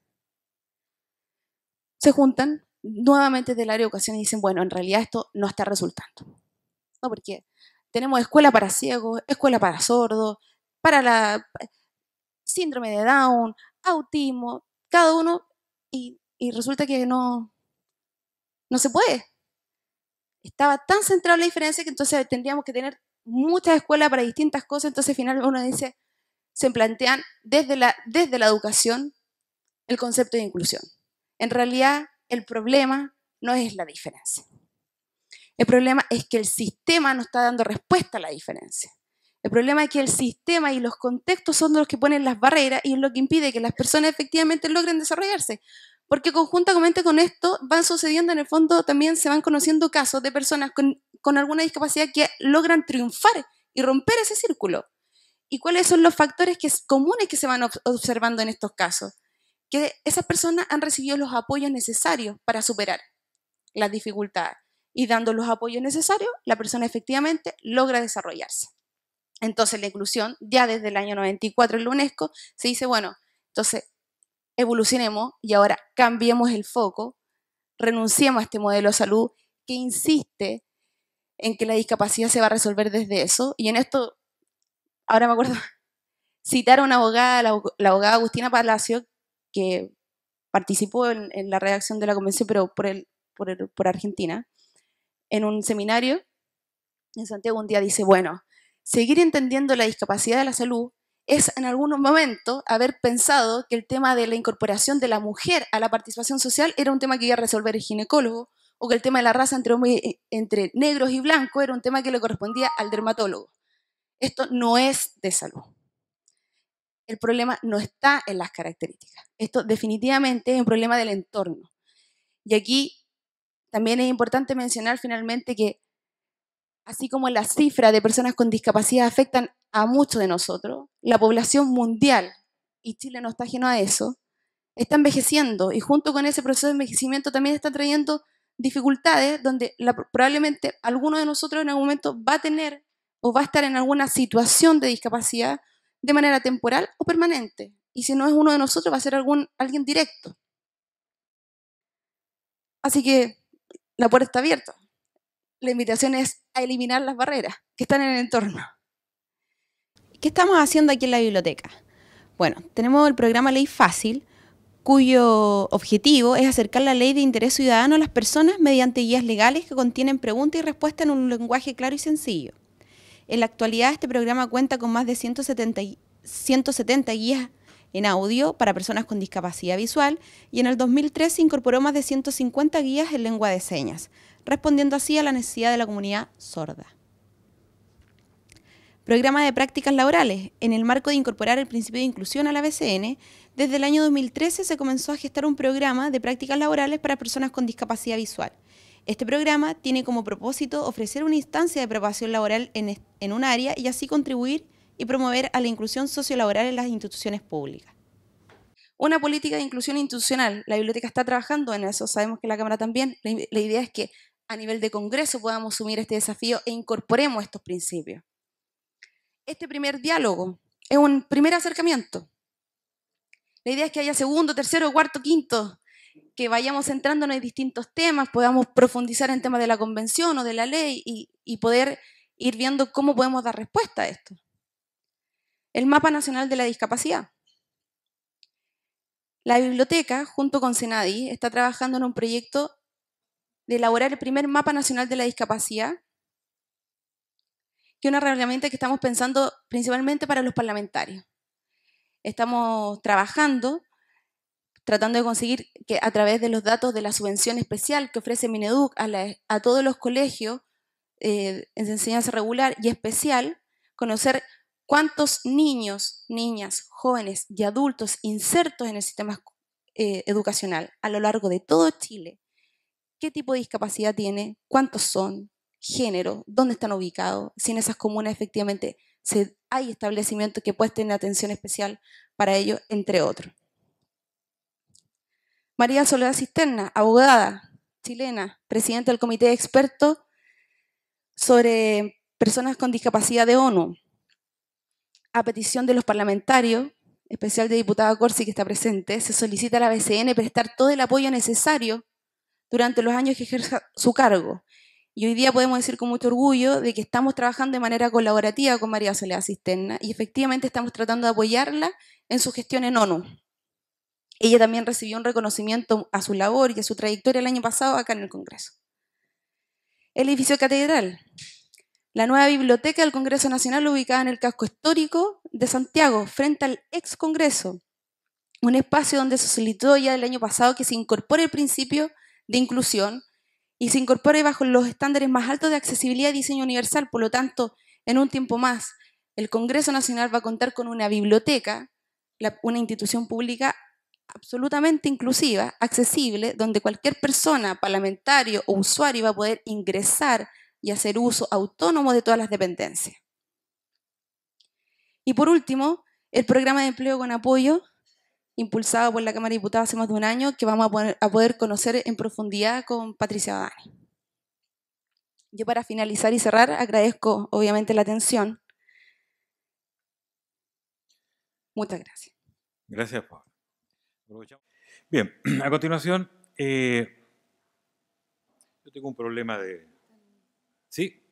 se juntan nuevamente del área de educación y dicen, bueno, en realidad esto no está resultando. ¿No? Porque tenemos escuela para ciegos, escuela para sordos, para la síndrome de Down, autismo, cada uno, y, resulta que no, no se puede. Estaba tan centrada la diferencia que entonces tendríamos que tener muchas escuelas para distintas cosas, entonces al final uno dice, se plantean desde la, desde la educación el concepto de inclusión. En realidad, el problema no es la diferencia. El problema es que el sistema no está dando respuesta a la diferencia. El problema es que el sistema y los contextos son los que ponen las barreras y es lo que impide que las personas efectivamente logren desarrollarse porque conjuntamente con esto van sucediendo en el fondo también se van conociendo casos de personas con, alguna discapacidad que logran triunfar y romper ese círculo. ¿Y cuáles son los factores comunes que se van observando en estos casos? Que esas personas han recibido los apoyos necesarios para superar las dificultades y dando los apoyos necesarios, la persona efectivamente logra desarrollarse. Entonces la inclusión, ya desde el año 94 en la UNESCO, se dice, bueno, entonces evolucionemos y ahora cambiemos el foco, renunciemos a este modelo de salud que insiste en que la discapacidad se va a resolver desde eso. Y en esto, ahora me acuerdo, citar a una abogada, la, abogada Agustina Palacio, que participó en, la redacción de la convención, pero por, por, el, por Argentina, en un seminario en Santiago un día dice, bueno, seguir entendiendo la discapacidad de la salud es en algunos momentos haber pensado que el tema de la incorporación de la mujer a la participación social era un tema que iba a resolver el ginecólogo o que el tema de la raza entre, entre negros y blancos era un tema que le correspondía al dermatólogo. Esto no es de salud. El problema no está en las características. Esto definitivamente es un problema del entorno. Y aquí también es importante mencionar finalmente que así como las cifras de personas con discapacidad afectan a muchos de nosotros, la población mundial, y Chile no está ajeno a eso, está envejeciendo y junto con ese proceso de envejecimiento también está trayendo dificultades donde probablemente alguno de nosotros en algún momento va a tener o va a estar en alguna situación de discapacidad de manera temporal o permanente. Y si no es uno de nosotros, va a ser algún, alguien directo. Así que la puerta está abierta. La invitación es a eliminar las barreras que están en el entorno. ¿Qué estamos haciendo aquí en la biblioteca? Bueno, tenemos el programa Ley Fácil, cuyo objetivo es acercar la ley de interés ciudadano a las personas mediante guías legales que contienen pregunta y respuesta en un lenguaje claro y sencillo. En la actualidad, este programa cuenta con más de 170, 170 guías en audio para personas con discapacidad visual y en el 2003 se incorporó más de 150 guías en lengua de señas, respondiendo así a la necesidad de la comunidad sorda programa de prácticas laborales. En el marco de incorporar el principio de inclusión a la BCN, desde el año 2013 se comenzó a gestar un programa de prácticas laborales para personas con discapacidad visual. Este programa tiene como propósito ofrecer una instancia de preparación laboral en, en un área y así contribuir y promover a la inclusión sociolaboral en las instituciones públicas. Una política de inclusión institucional, la biblioteca está trabajando en eso, sabemos que la Cámara también, la idea es que a nivel de Congreso podamos asumir este desafío e incorporemos estos principios este primer diálogo, es un primer acercamiento. La idea es que haya segundo, tercero, cuarto, quinto, que vayamos centrándonos en distintos temas, podamos profundizar en temas de la convención o de la ley y, y poder ir viendo cómo podemos dar respuesta a esto. El Mapa Nacional de la Discapacidad. La biblioteca, junto con Senadi, está trabajando en un proyecto de elaborar el primer Mapa Nacional de la Discapacidad que es una herramienta que estamos pensando principalmente para los parlamentarios. Estamos trabajando, tratando de conseguir que a través de los datos de la subvención especial que ofrece Mineduc a, todos los colegios eh, en enseñanza regular y especial, conocer cuántos niños, niñas, jóvenes y adultos insertos en el sistema eh, educacional a lo largo de todo Chile, qué tipo de discapacidad tiene, cuántos son, género, dónde están ubicados, si en esas comunas efectivamente hay establecimientos que puesten atención especial para ello, entre otros. María Soledad Cisterna, abogada chilena, presidenta del Comité de Expertos sobre Personas con Discapacidad de ONU, a petición de los parlamentarios, especial de diputada Corsi que está presente, se solicita a la BCN prestar todo el apoyo necesario durante los años que ejerza su cargo y hoy día podemos decir con mucho orgullo de que estamos trabajando de manera colaborativa con María Soledad Cisterna y efectivamente estamos tratando de apoyarla en su gestión en ONU. Ella también recibió un reconocimiento a su labor y a su trayectoria el año pasado acá en el Congreso. El edificio catedral, la nueva biblioteca del Congreso Nacional ubicada en el casco histórico de Santiago, frente al ex Congreso, un espacio donde se solicitó ya el año pasado que se incorpore el principio de inclusión y se incorpore bajo los estándares más altos de accesibilidad y diseño universal. Por lo tanto, en un tiempo más, el Congreso Nacional va a contar con una biblioteca, una institución pública absolutamente inclusiva, accesible, donde cualquier persona, parlamentario o usuario va a poder ingresar y hacer uso autónomo de todas las dependencias. Y por último, el programa de empleo con apoyo impulsado por la Cámara de Diputados hace más de un año, que vamos a poder, conocer en profundidad con Patricia Badani. Yo para finalizar y cerrar agradezco obviamente la atención. Muchas gracias. Gracias, Pablo. Bien, a continuación, eh, yo tengo un problema de... ¿Sí?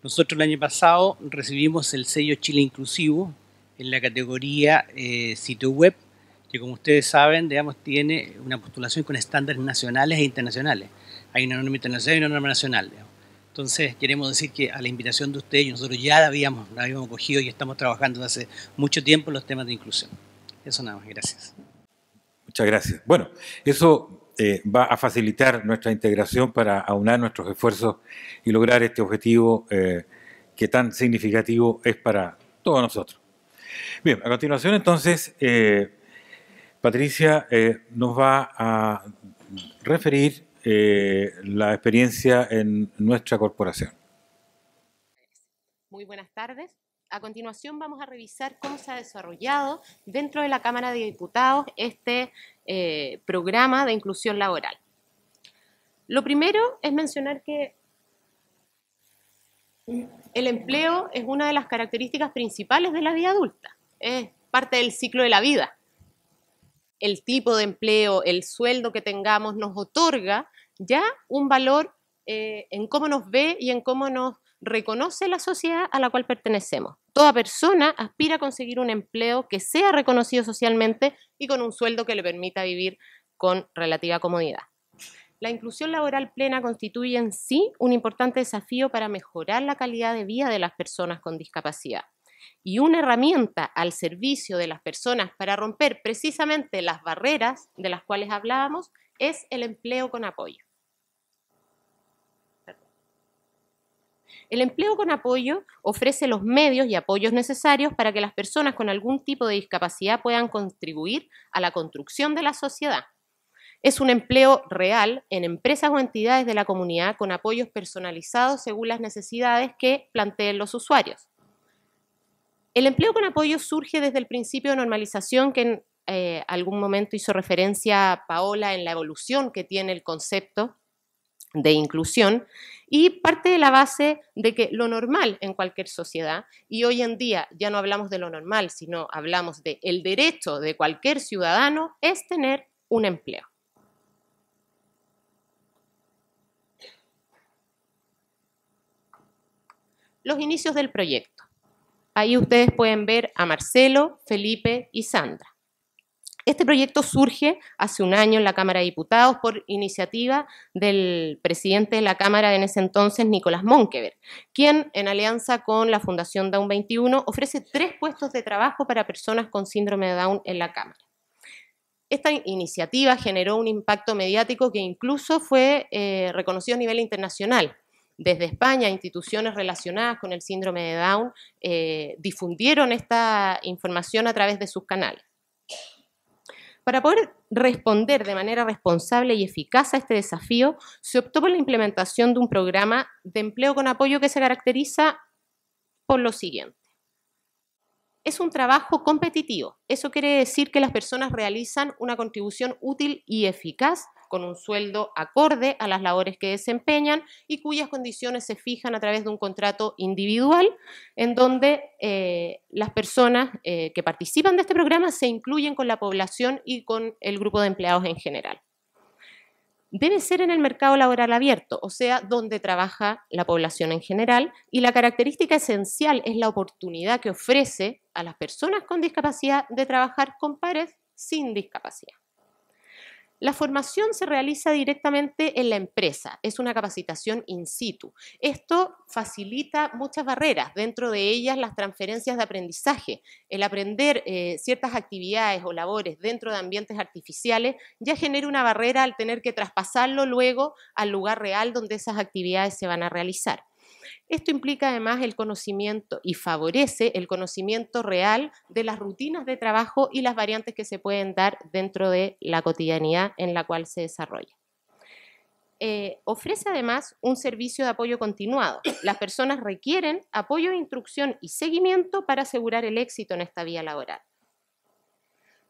Nosotros el año pasado recibimos el sello Chile Inclusivo en la categoría eh, sitio web, que como ustedes saben, digamos, tiene una postulación con estándares nacionales e internacionales. Hay una norma internacional y una norma nacional. Entonces, queremos decir que a la invitación de ustedes, nosotros ya la habíamos, habíamos cogido y estamos trabajando desde hace mucho tiempo en los temas de inclusión. Eso nada más, gracias. Muchas gracias. Bueno, eso eh, va a facilitar nuestra integración para aunar nuestros esfuerzos y lograr este objetivo eh, que tan significativo es para todos nosotros. Bien, a continuación entonces, eh, Patricia eh, nos va a referir eh, la experiencia en nuestra corporación. Muy buenas tardes. A continuación vamos a revisar cómo se ha desarrollado dentro de la Cámara de Diputados este programa de inclusión laboral. Lo primero es mencionar que el empleo es una de las características principales de la vida adulta, es parte del ciclo de la vida. El tipo de empleo, el sueldo que tengamos nos otorga ya un valor eh, en cómo nos ve y en cómo nos reconoce la sociedad a la cual pertenecemos. Toda persona aspira a conseguir un empleo que sea reconocido socialmente y con un sueldo que le permita vivir con relativa comodidad. La inclusión laboral plena constituye en sí un importante desafío para mejorar la calidad de vida de las personas con discapacidad y una herramienta al servicio de las personas para romper precisamente las barreras de las cuales hablábamos es el empleo con apoyo. El empleo con apoyo ofrece los medios y apoyos necesarios para que las personas con algún tipo de discapacidad puedan contribuir a la construcción de la sociedad es un empleo real en empresas o entidades de la comunidad con apoyos personalizados según las necesidades que planteen los usuarios. El empleo con apoyo surge desde el principio de normalización que en eh, algún momento hizo referencia a Paola en la evolución que tiene el concepto de inclusión y parte de la base de que lo normal en cualquier sociedad, y hoy en día ya no hablamos de lo normal, sino hablamos de derecho de cualquier ciudadano es tener un empleo. los inicios del proyecto. Ahí ustedes pueden ver a Marcelo, Felipe y Sandra. Este proyecto surge hace un año en la Cámara de Diputados por iniciativa del presidente de la Cámara en ese entonces, Nicolás Monkever, quien en alianza con la Fundación Down 21 ofrece tres puestos de trabajo para personas con síndrome de Down en la Cámara. Esta iniciativa generó un impacto mediático que incluso fue eh, reconocido a nivel internacional desde España, instituciones relacionadas con el síndrome de Down, eh, difundieron esta información a través de sus canales. Para poder responder de manera responsable y eficaz a este desafío, se optó por la implementación de un programa de empleo con apoyo que se caracteriza por lo siguiente. Es un trabajo competitivo. Eso quiere decir que las personas realizan una contribución útil y eficaz con un sueldo acorde a las labores que desempeñan y cuyas condiciones se fijan a través de un contrato individual en donde eh, las personas eh, que participan de este programa se incluyen con la población y con el grupo de empleados en general. Debe ser en el mercado laboral abierto, o sea, donde trabaja la población en general, y la característica esencial es la oportunidad que ofrece a las personas con discapacidad de trabajar con pares sin discapacidad. La formación se realiza directamente en la empresa, es una capacitación in situ. Esto facilita muchas barreras, dentro de ellas las transferencias de aprendizaje. El aprender eh, ciertas actividades o labores dentro de ambientes artificiales ya genera una barrera al tener que traspasarlo luego al lugar real donde esas actividades se van a realizar. Esto implica además el conocimiento y favorece el conocimiento real de las rutinas de trabajo y las variantes que se pueden dar dentro de la cotidianidad en la cual se desarrolla. Eh, ofrece además un servicio de apoyo continuado. Las personas requieren apoyo, instrucción y seguimiento para asegurar el éxito en esta vía laboral.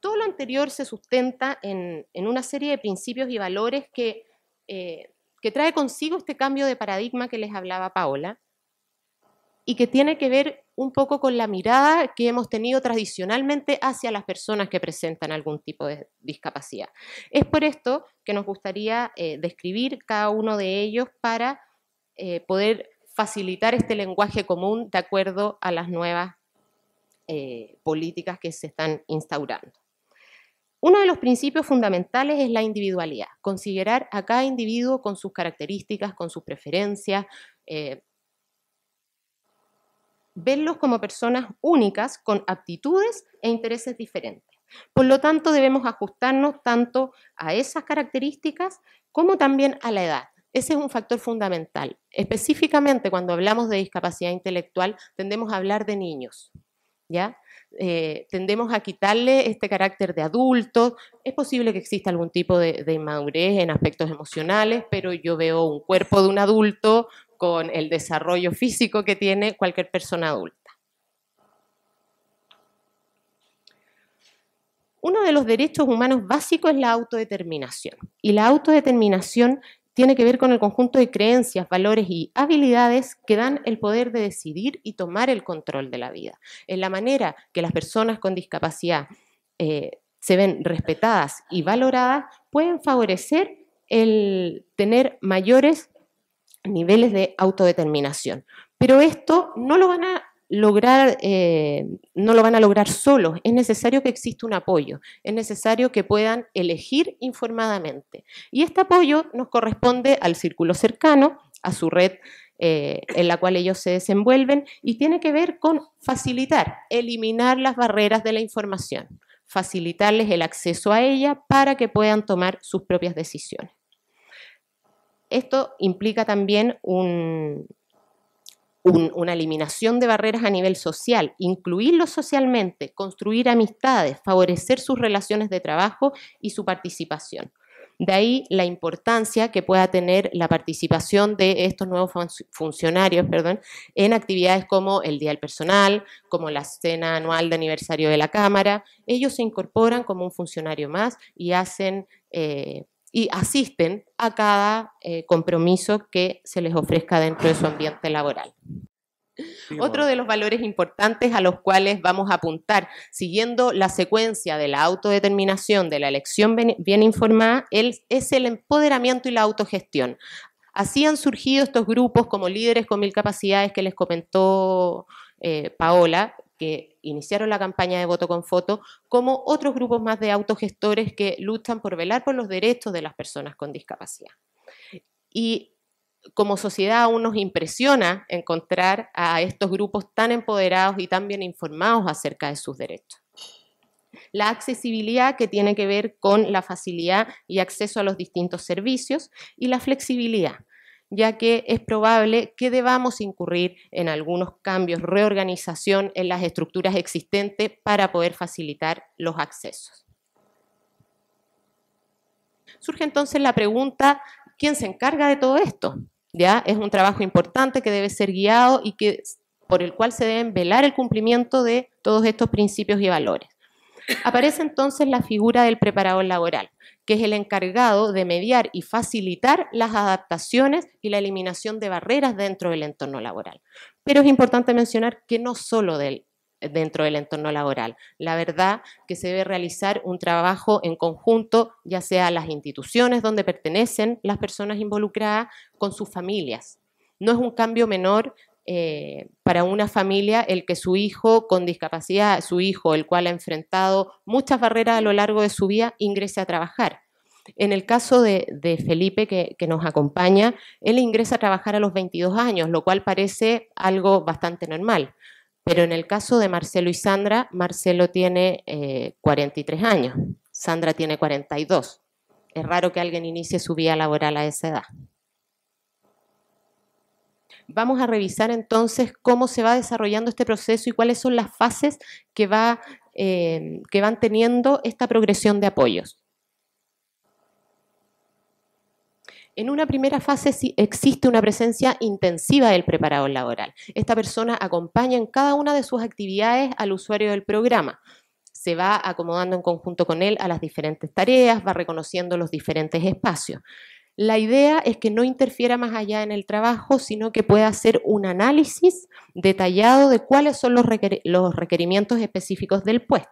Todo lo anterior se sustenta en, una serie de principios y valores que eh, que trae consigo este cambio de paradigma que les hablaba Paola y que tiene que ver un poco con la mirada que hemos tenido tradicionalmente hacia las personas que presentan algún tipo de discapacidad. Es por esto que nos gustaría eh, describir cada uno de ellos para eh, poder facilitar este lenguaje común de acuerdo a las nuevas eh, políticas que se están instaurando. Uno de los principios fundamentales es la individualidad, considerar a cada individuo con sus características, con sus preferencias, eh, verlos como personas únicas con aptitudes e intereses diferentes. Por lo tanto, debemos ajustarnos tanto a esas características como también a la edad. Ese es un factor fundamental. Específicamente cuando hablamos de discapacidad intelectual, tendemos a hablar de niños, ¿ya? Eh, tendemos a quitarle este carácter de adulto. Es posible que exista algún tipo de, de inmadurez en aspectos emocionales, pero yo veo un cuerpo de un adulto con el desarrollo físico que tiene cualquier persona adulta. Uno de los derechos humanos básicos es la autodeterminación. Y la autodeterminación tiene que ver con el conjunto de creencias, valores y habilidades que dan el poder de decidir y tomar el control de la vida. En la manera que las personas con discapacidad eh, se ven respetadas y valoradas, pueden favorecer el tener mayores niveles de autodeterminación. Pero esto no lo van a lograr, eh, no lo van a lograr solos, es necesario que exista un apoyo, es necesario que puedan elegir informadamente. Y este apoyo nos corresponde al círculo cercano, a su red eh, en la cual ellos se desenvuelven y tiene que ver con facilitar, eliminar las barreras de la información, facilitarles el acceso a ella para que puedan tomar sus propias decisiones. Esto implica también un, una eliminación de barreras a nivel social, incluirlos socialmente, construir amistades, favorecer sus relaciones de trabajo y su participación. De ahí la importancia que pueda tener la participación de estos nuevos funcionarios perdón, en actividades como el Día del Personal, como la cena anual de aniversario de la Cámara. Ellos se incorporan como un funcionario más y hacen eh, y asisten a cada eh, compromiso que se les ofrezca dentro de su ambiente laboral. Otro de los valores importantes a los cuales vamos a apuntar, siguiendo la secuencia de la autodeterminación, de la elección bien informada, es el empoderamiento y la autogestión. Así han surgido estos grupos como líderes con mil capacidades que les comentó eh, Paola, que iniciaron la campaña de voto con foto, como otros grupos más de autogestores que luchan por velar por los derechos de las personas con discapacidad. Y como sociedad aún nos impresiona encontrar a estos grupos tan empoderados y tan bien informados acerca de sus derechos. La accesibilidad que tiene que ver con la facilidad y acceso a los distintos servicios y la flexibilidad ya que es probable que debamos incurrir en algunos cambios, reorganización en las estructuras existentes para poder facilitar los accesos. Surge entonces la pregunta, ¿quién se encarga de todo esto? ¿Ya? Es un trabajo importante que debe ser guiado y que, por el cual se deben velar el cumplimiento de todos estos principios y valores. Aparece entonces la figura del preparador laboral, que es el encargado de mediar y facilitar las adaptaciones y la eliminación de barreras dentro del entorno laboral. Pero es importante mencionar que no solo dentro del entorno laboral. La verdad que se debe realizar un trabajo en conjunto, ya sea las instituciones donde pertenecen las personas involucradas, con sus familias. No es un cambio menor eh, para una familia el que su hijo con discapacidad, su hijo el cual ha enfrentado muchas barreras a lo largo de su vida, ingrese a trabajar. En el caso de, Felipe, que, nos acompaña, él ingresa a trabajar a los 22 años, lo cual parece algo bastante normal. Pero en el caso de Marcelo y Sandra, Marcelo tiene 43 eh, años, Sandra tiene 42. Es raro que alguien inicie su vida laboral a esa edad. Vamos a revisar entonces cómo se va desarrollando este proceso y cuáles son las fases que, va, eh, que van teniendo esta progresión de apoyos. En una primera fase existe una presencia intensiva del preparador laboral. Esta persona acompaña en cada una de sus actividades al usuario del programa. Se va acomodando en conjunto con él a las diferentes tareas, va reconociendo los diferentes espacios. La idea es que no interfiera más allá en el trabajo, sino que pueda hacer un análisis detallado de cuáles son los, requerimientos específicos del puesto.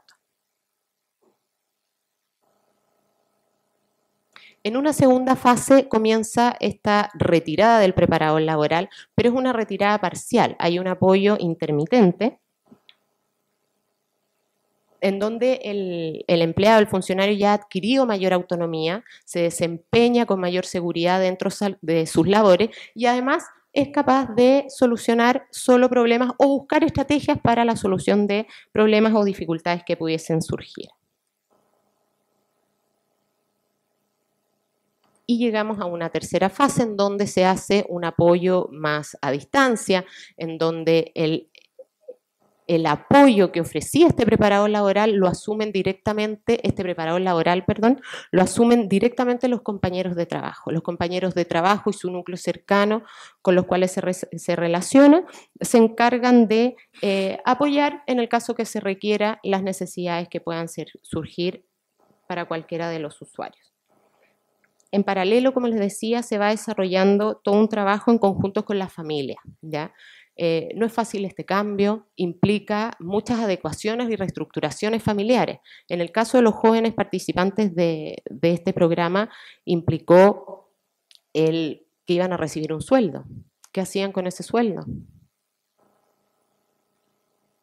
En una segunda fase comienza esta retirada del preparador laboral, pero es una retirada parcial. Hay un apoyo intermitente en donde el, empleado, el funcionario ya ha adquirido mayor autonomía, se desempeña con mayor seguridad dentro de sus labores y además es capaz de solucionar solo problemas o buscar estrategias para la solución de problemas o dificultades que pudiesen surgir. y llegamos a una tercera fase en donde se hace un apoyo más a distancia, en donde el el apoyo que ofrecía este preparado laboral lo asumen directamente, este preparado laboral, perdón, lo asumen directamente los compañeros de trabajo, los compañeros de trabajo y su núcleo cercano con los cuales se, relaciona, se encargan de eh, apoyar en el caso que se requiera las necesidades que puedan surgir para cualquiera de los usuarios. En paralelo, como les decía, se va desarrollando todo un trabajo en conjunto con la familia, ¿ya? Eh, no es fácil este cambio, implica muchas adecuaciones y reestructuraciones familiares. En el caso de los jóvenes participantes de, de este programa, implicó el que iban a recibir un sueldo. ¿Qué hacían con ese sueldo?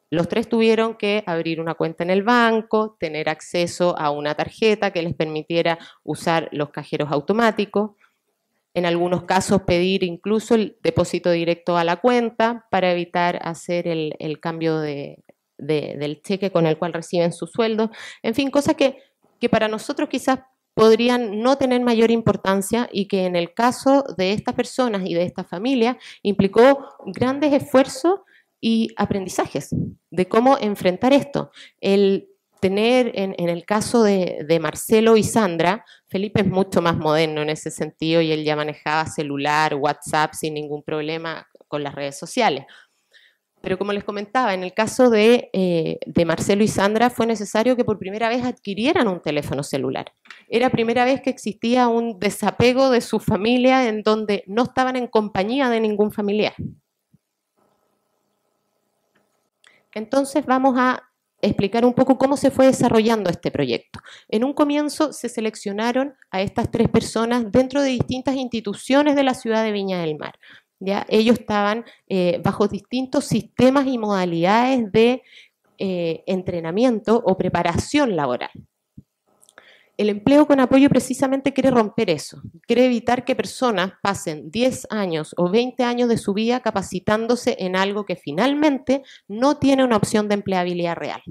Los tres tuvieron que abrir una cuenta en el banco, tener acceso a una tarjeta que les permitiera usar los cajeros automáticos, en algunos casos pedir incluso el depósito directo a la cuenta para evitar hacer el, cambio del cheque con el cual reciben su sueldo. En fin, cosas que, para nosotros quizás podrían no tener mayor importancia y que en el caso de estas personas y de esta familia implicó grandes esfuerzos y aprendizajes de cómo enfrentar esto. El tener en, el caso de, Marcelo y Sandra, Felipe es mucho más moderno en ese sentido y él ya manejaba celular, WhatsApp sin ningún problema con las redes sociales. Pero como les comentaba, en el caso de, eh, de Marcelo y Sandra fue necesario que por primera vez adquirieran un teléfono celular. Era primera vez que existía un desapego de su familia en donde no estaban en compañía de ningún familiar. Entonces vamos a explicar un poco cómo se fue desarrollando este proyecto. En un comienzo se seleccionaron a estas tres personas dentro de distintas instituciones de la ciudad de Viña del Mar. ¿ya? Ellos estaban eh, bajo distintos sistemas y modalidades de eh, entrenamiento o preparación laboral. El empleo con apoyo precisamente quiere romper eso, quiere evitar que personas pasen 10 años o 20 años de su vida capacitándose en algo que finalmente no tiene una opción de empleabilidad real.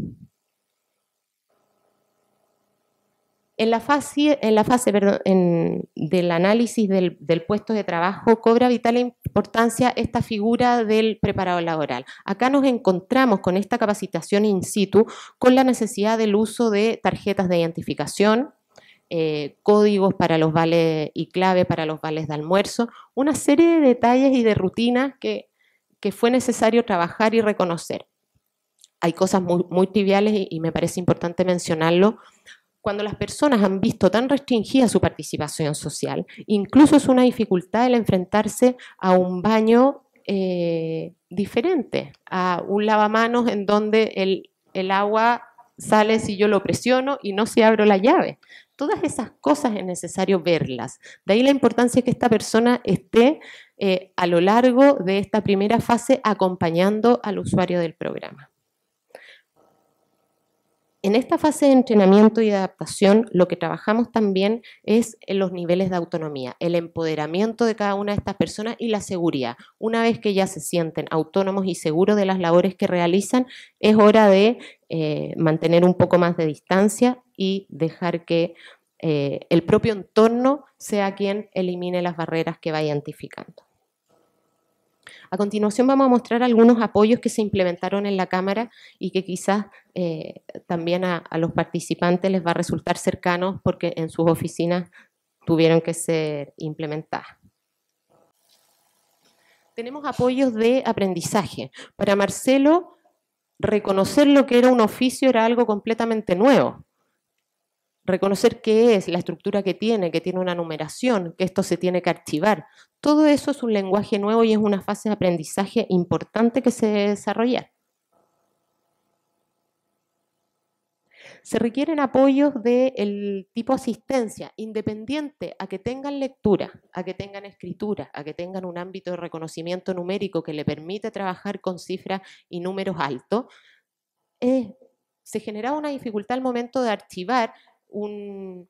En la fase, en la fase del análisis del, puesto de trabajo, cobra vital importancia importancia esta figura del preparado laboral. Acá nos encontramos con esta capacitación in situ con la necesidad del uso de tarjetas de identificación, eh, códigos para los vales y clave para los vales de almuerzo, una serie de detalles y de rutinas que, fue necesario trabajar y reconocer. Hay cosas muy, triviales y, y me parece importante mencionarlo, cuando las personas han visto tan restringida su participación social, incluso es una dificultad el enfrentarse a un baño eh, diferente, a un lavamanos en donde el, agua sale si yo lo presiono y no se abro la llave. Todas esas cosas es necesario verlas. De ahí la importancia que esta persona esté eh, a lo largo de esta primera fase acompañando al usuario del programa. En esta fase de entrenamiento y de adaptación, lo que trabajamos también es en los niveles de autonomía, el empoderamiento de cada una de estas personas y la seguridad. Una vez que ya se sienten autónomos y seguros de las labores que realizan, es hora de eh, mantener un poco más de distancia y dejar que eh, el propio entorno sea quien elimine las barreras que va identificando. A continuación vamos a mostrar algunos apoyos que se implementaron en la Cámara y que quizás eh, también a, los participantes les va a resultar cercanos porque en sus oficinas tuvieron que ser implementadas. Tenemos apoyos de aprendizaje. Para Marcelo, reconocer lo que era un oficio era algo completamente nuevo reconocer qué es, la estructura que tiene, que tiene una numeración, que esto se tiene que archivar. Todo eso es un lenguaje nuevo y es una fase de aprendizaje importante que se debe desarrollar. Se requieren apoyos del tipo asistencia, independiente a que tengan lectura, a que tengan escritura, a que tengan un ámbito de reconocimiento numérico que le permite trabajar con cifras y números altos. Eh, se generaba una dificultad al momento de archivar un,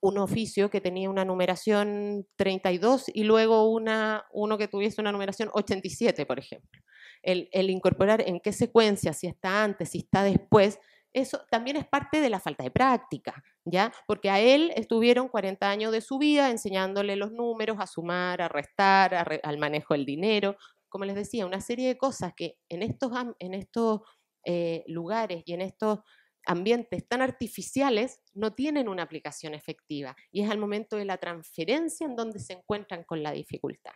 un oficio que tenía una numeración 32 y luego uno que tuviese una numeración 87, por ejemplo. El, incorporar en qué secuencia, si está antes, si está después, eso también es parte de la falta de práctica, ¿ya? Porque a él estuvieron 40 años de su vida enseñándole los números, a sumar, a restar, al manejo del dinero, como les decía, una serie de cosas que en estos, en estos eh, lugares y en estos ambientes tan artificiales no tienen una aplicación efectiva y es al momento de la transferencia en donde se encuentran con la dificultad.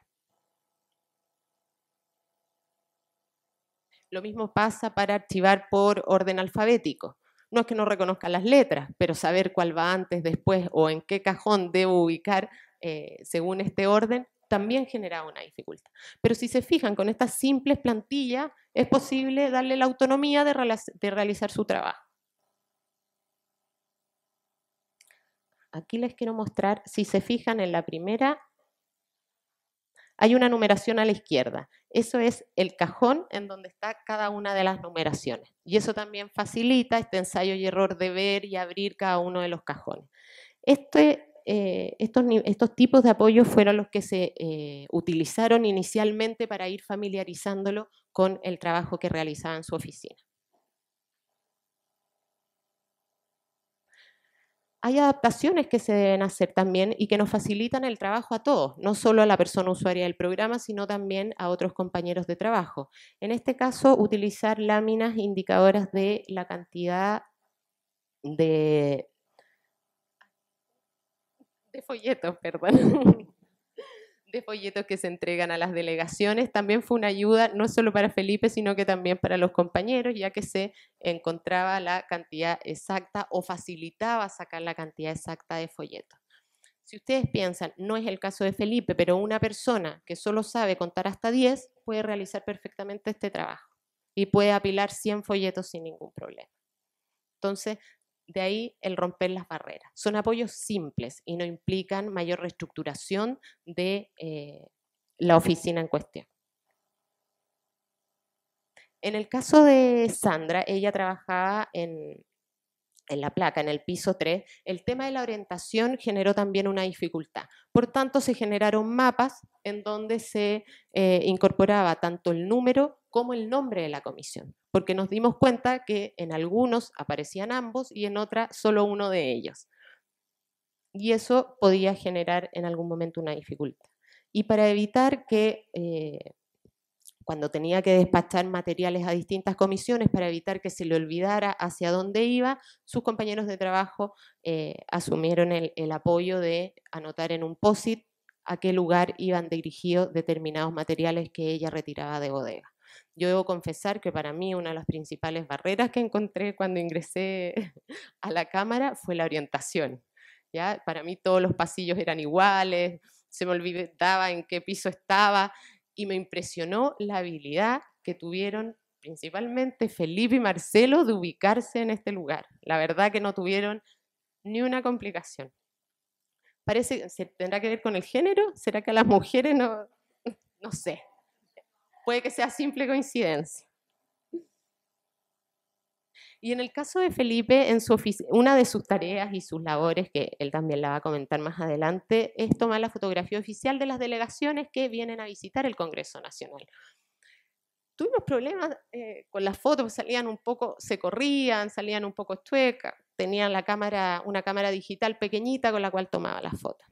Lo mismo pasa para archivar por orden alfabético. No es que no reconozca las letras, pero saber cuál va antes, después o en qué cajón debo ubicar eh, según este orden también genera una dificultad. Pero si se fijan, con estas simples plantillas es posible darle la autonomía de realizar su trabajo. Aquí les quiero mostrar, si se fijan en la primera, hay una numeración a la izquierda. Eso es el cajón en donde está cada una de las numeraciones. Y eso también facilita este ensayo y error de ver y abrir cada uno de los cajones. Este, eh, estos, tipos de apoyos fueron los que se eh, utilizaron inicialmente para ir familiarizándolo con el trabajo que realizaba en su oficina. hay adaptaciones que se deben hacer también y que nos facilitan el trabajo a todos, no solo a la persona usuaria del programa, sino también a otros compañeros de trabajo. En este caso, utilizar láminas indicadoras de la cantidad de, folletos, perdón. de folletos que se entregan a las delegaciones también fue una ayuda no solo para Felipe, sino que también para los compañeros, ya que se encontraba la cantidad exacta o facilitaba sacar la cantidad exacta de folletos. Si ustedes piensan, no es el caso de Felipe, pero una persona que solo sabe contar hasta 10 puede realizar perfectamente este trabajo y puede apilar 100 folletos sin ningún problema. Entonces, de ahí el romper las barreras. Son apoyos simples y no implican mayor reestructuración de eh, la oficina en cuestión. En el caso de Sandra, ella trabajaba en, en la placa, en el piso 3, el tema de la orientación generó también una dificultad. Por tanto, se generaron mapas en donde se eh, incorporaba tanto el número como el nombre de la comisión, porque nos dimos cuenta que en algunos aparecían ambos y en otra solo uno de ellos. Y eso podía generar en algún momento una dificultad. Y para evitar que eh, cuando tenía que despachar materiales a distintas comisiones para evitar que se le olvidara hacia dónde iba, sus compañeros de trabajo eh, asumieron el, apoyo de anotar en un POSIT a qué lugar iban dirigidos determinados materiales que ella retiraba de bodega. Yo debo confesar que para mí una de las principales barreras que encontré cuando ingresé a la Cámara fue la orientación. ¿ya? Para mí todos los pasillos eran iguales, se me olvidaba en qué piso estaba y me impresionó la habilidad que tuvieron principalmente Felipe y Marcelo de ubicarse en este lugar. La verdad que no tuvieron ni una complicación. Parece que tendrá que ver con el género, será que las mujeres no no sé. Puede que sea simple coincidencia. Y en el caso de Felipe, en su una de sus tareas y sus labores, que él también la va a comentar más adelante, es tomar la fotografía oficial de las delegaciones que vienen a visitar el Congreso Nacional. Tuvimos problemas eh, con las fotos, pues salían un poco, se corrían, salían un poco chuecas, tenían la cámara, una cámara digital pequeñita con la cual tomaba las fotos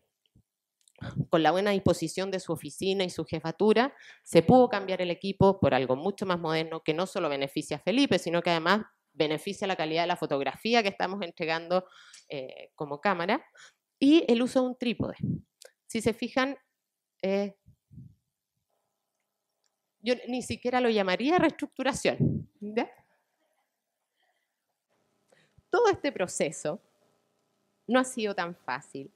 con la buena disposición de su oficina y su jefatura, se pudo cambiar el equipo por algo mucho más moderno que no solo beneficia a Felipe, sino que además beneficia la calidad de la fotografía que estamos entregando eh, como cámara, y el uso de un trípode. Si se fijan, eh, yo ni siquiera lo llamaría reestructuración. Todo este proceso no ha sido tan fácil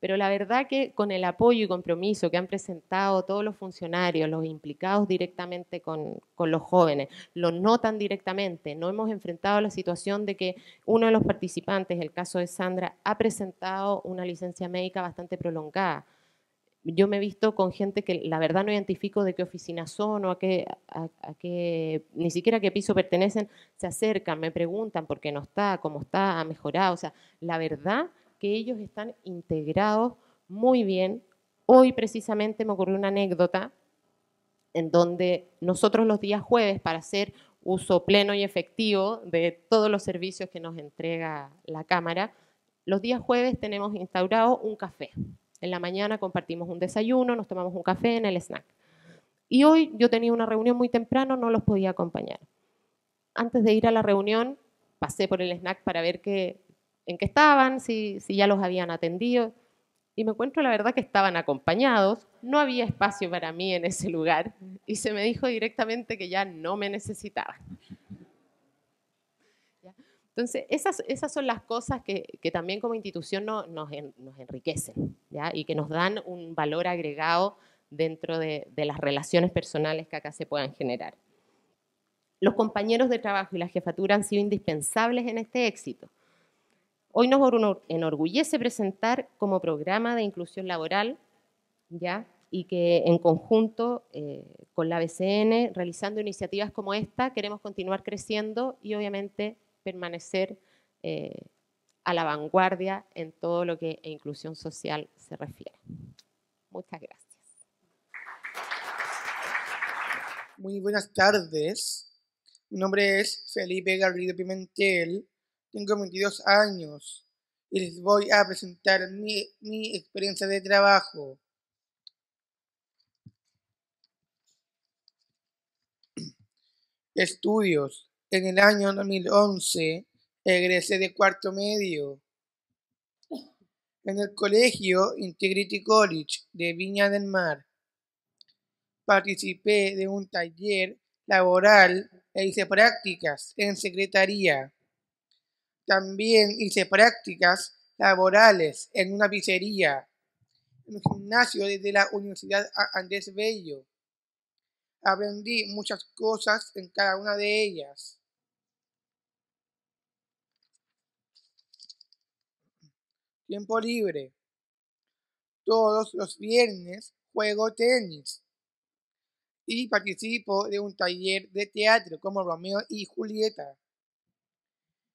pero la verdad que con el apoyo y compromiso que han presentado todos los funcionarios, los implicados directamente con, los jóvenes, lo notan directamente, no hemos enfrentado la situación de que uno de los participantes, el caso de Sandra, ha presentado una licencia médica bastante prolongada yo me he visto con gente que la verdad no identifico de qué oficina son o a qué, ni siquiera a qué piso pertenecen, se acercan, me preguntan por qué no está, cómo está, ha mejorado. O sea, la verdad que ellos están integrados muy bien. Hoy precisamente me ocurrió una anécdota en donde nosotros los días jueves, para hacer uso pleno y efectivo de todos los servicios que nos entrega la Cámara, los días jueves tenemos instaurado un café. En la mañana compartimos un desayuno, nos tomamos un café en el snack. Y hoy yo tenía una reunión muy temprano, no los podía acompañar. Antes de ir a la reunión, pasé por el snack para ver que en qué estaban, si, ya los habían atendido. Y me encuentro la verdad que estaban acompañados, no había espacio para mí en ese lugar y se me dijo directamente que ya no me necesitaban. Entonces, esas, son las cosas que, también como institución nos, enriquecen y que nos dan un valor agregado dentro de, de, las relaciones personales que acá se puedan generar. Los compañeros de trabajo y la jefatura han sido indispensables en este éxito. Hoy nos enorgullece presentar como programa de inclusión laboral, ¿ya? y que en conjunto eh, con la BCN, realizando iniciativas como esta, queremos continuar creciendo y obviamente permanecer eh, a la vanguardia en todo lo que a inclusión social se refiere. Muchas gracias. Muy buenas tardes. Mi nombre es Felipe Garrido Pimentel tengo 22 años y les voy a presentar mi, experiencia de trabajo. Estudios. En el año 2011 egresé de cuarto medio en el colegio Integrity College de Viña del Mar. Participé de un taller laboral e hice prácticas en secretaría. También hice prácticas laborales en una pizzería, en un gimnasio desde la Universidad Andrés Bello. Aprendí muchas cosas en cada una de ellas. Tiempo libre. Todos los viernes juego tenis y participo de un taller de teatro como Romeo y Julieta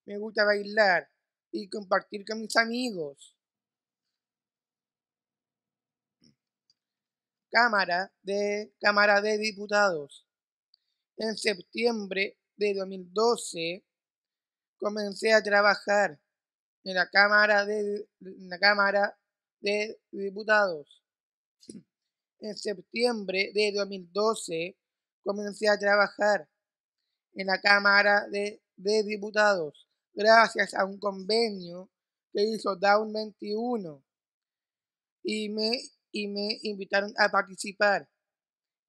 me gusta bailar y compartir con mis amigos. Cámara de Cámara de Diputados. En septiembre de 2012 comencé a trabajar en la Cámara de la Cámara de Diputados. En septiembre de 2012 comencé a trabajar en la Cámara de Diputados gracias a un convenio que hizo Down 21 y me, y me invitaron a participar.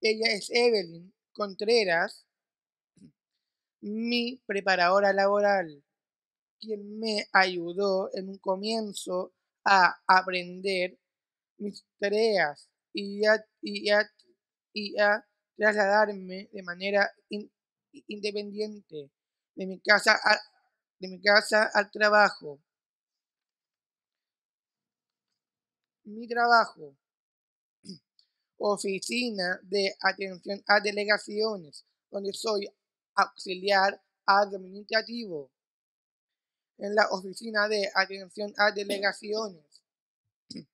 Ella es Evelyn Contreras, mi preparadora laboral, quien me ayudó en un comienzo a aprender mis tareas y a, y trasladarme de manera independiente de mi casa a, de mi casa al trabajo. Mi trabajo. Oficina de atención a delegaciones, donde soy auxiliar administrativo. En la oficina de atención a delegaciones.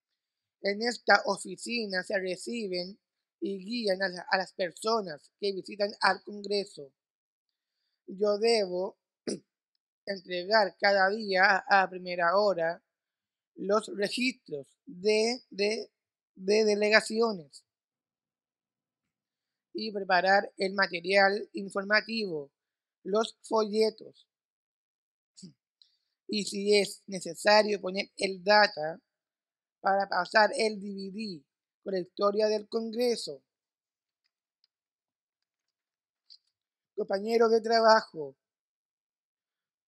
En esta oficina se reciben y guían a, las personas que visitan al Congreso. Yo debo entregar cada día a primera hora los registros de, delegaciones y preparar el material informativo, los folletos. Y si es necesario poner el data para pasar el DVD con historia del Congreso. Compañeros de trabajo,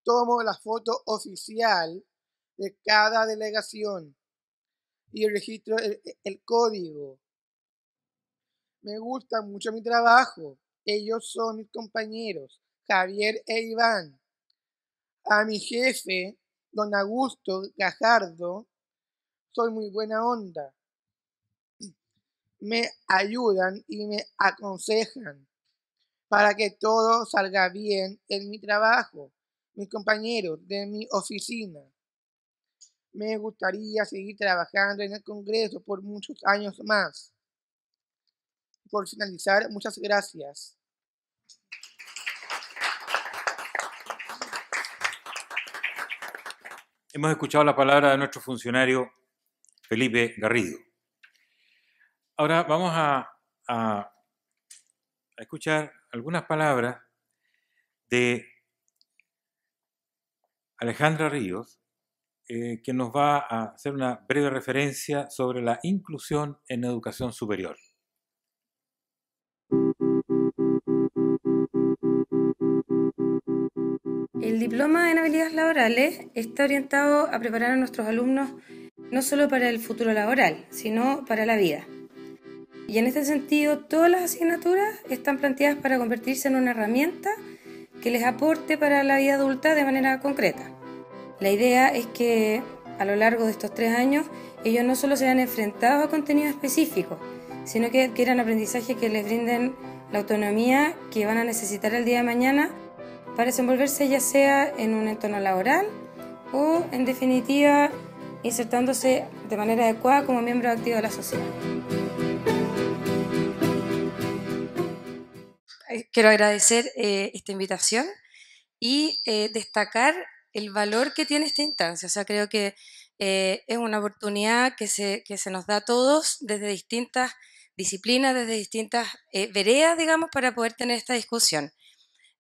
tomo la foto oficial de cada delegación y registro e, el, código. Me gusta mucho mi trabajo. Ellos son mis compañeros, Javier e Iván. A mi jefe, don Augusto Gajardo, soy muy buena onda. Me ayudan y me aconsejan para que todo salga bien en mi trabajo mis compañeros de mi oficina. Me gustaría seguir trabajando en el Congreso por muchos años más. Por finalizar, muchas gracias. Hemos escuchado la palabra de nuestro funcionario Felipe Garrido. Ahora vamos a, escuchar algunas palabras de Alejandra Ríos, eh, que nos va a hacer una breve referencia sobre la inclusión en educación superior. El diploma en habilidades laborales está orientado a preparar a nuestros alumnos no solo para el futuro laboral, sino para la vida. Y en este sentido, todas las asignaturas están planteadas para convertirse en una herramienta que les aporte para la vida adulta de manera concreta. La idea es que a lo largo de estos tres años ellos no solo sean enfrentados a contenidos específicos, sino que adquieran aprendizajes que les brinden la autonomía que van a necesitar el día de mañana para desenvolverse ya sea en un entorno laboral o en definitiva insertándose de manera adecuada como miembro activo de la sociedad. Eh, quiero agradecer eh, esta invitación y eh, destacar el valor que tiene esta instancia. O sea, creo que es una oportunidad que se, que se, nos da a todos desde distintas disciplinas, desde distintas veredas, digamos, para poder tener esta discusión.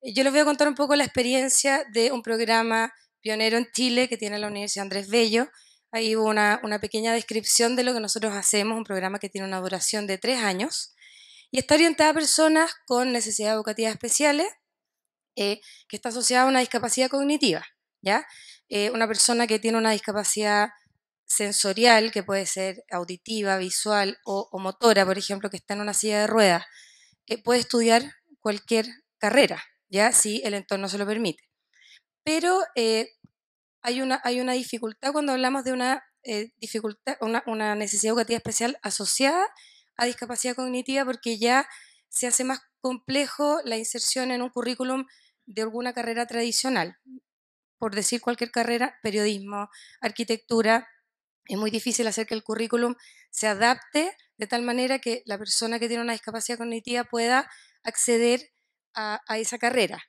Yo les voy a contar un poco la experiencia de un programa pionero en Chile que tiene la Universidad Andrés Bello. Hay una, una pequeña descripción de lo que nosotros hacemos, un programa que tiene una duración de tres años y está orientada a personas con necesidades educativas especiales, eh, que está asociada a una discapacidad cognitiva, ¿ya? Eh, una persona que tiene una discapacidad sensorial, que puede ser auditiva, visual o, motora, por ejemplo, que está en una silla de ruedas, eh, puede estudiar cualquier carrera, ¿ya? Si el entorno se lo permite. Pero hay una, hay una dificultad cuando hablamos de una dificultad, una necesidad educativa especial asociada a discapacidad cognitiva porque ya se hace más complejo la inserción en un currículum de alguna carrera tradicional. Por decir cualquier carrera, periodismo, arquitectura, es muy difícil hacer que el currículum se adapte de tal manera que la persona que tiene una discapacidad cognitiva pueda acceder a, esa carrera.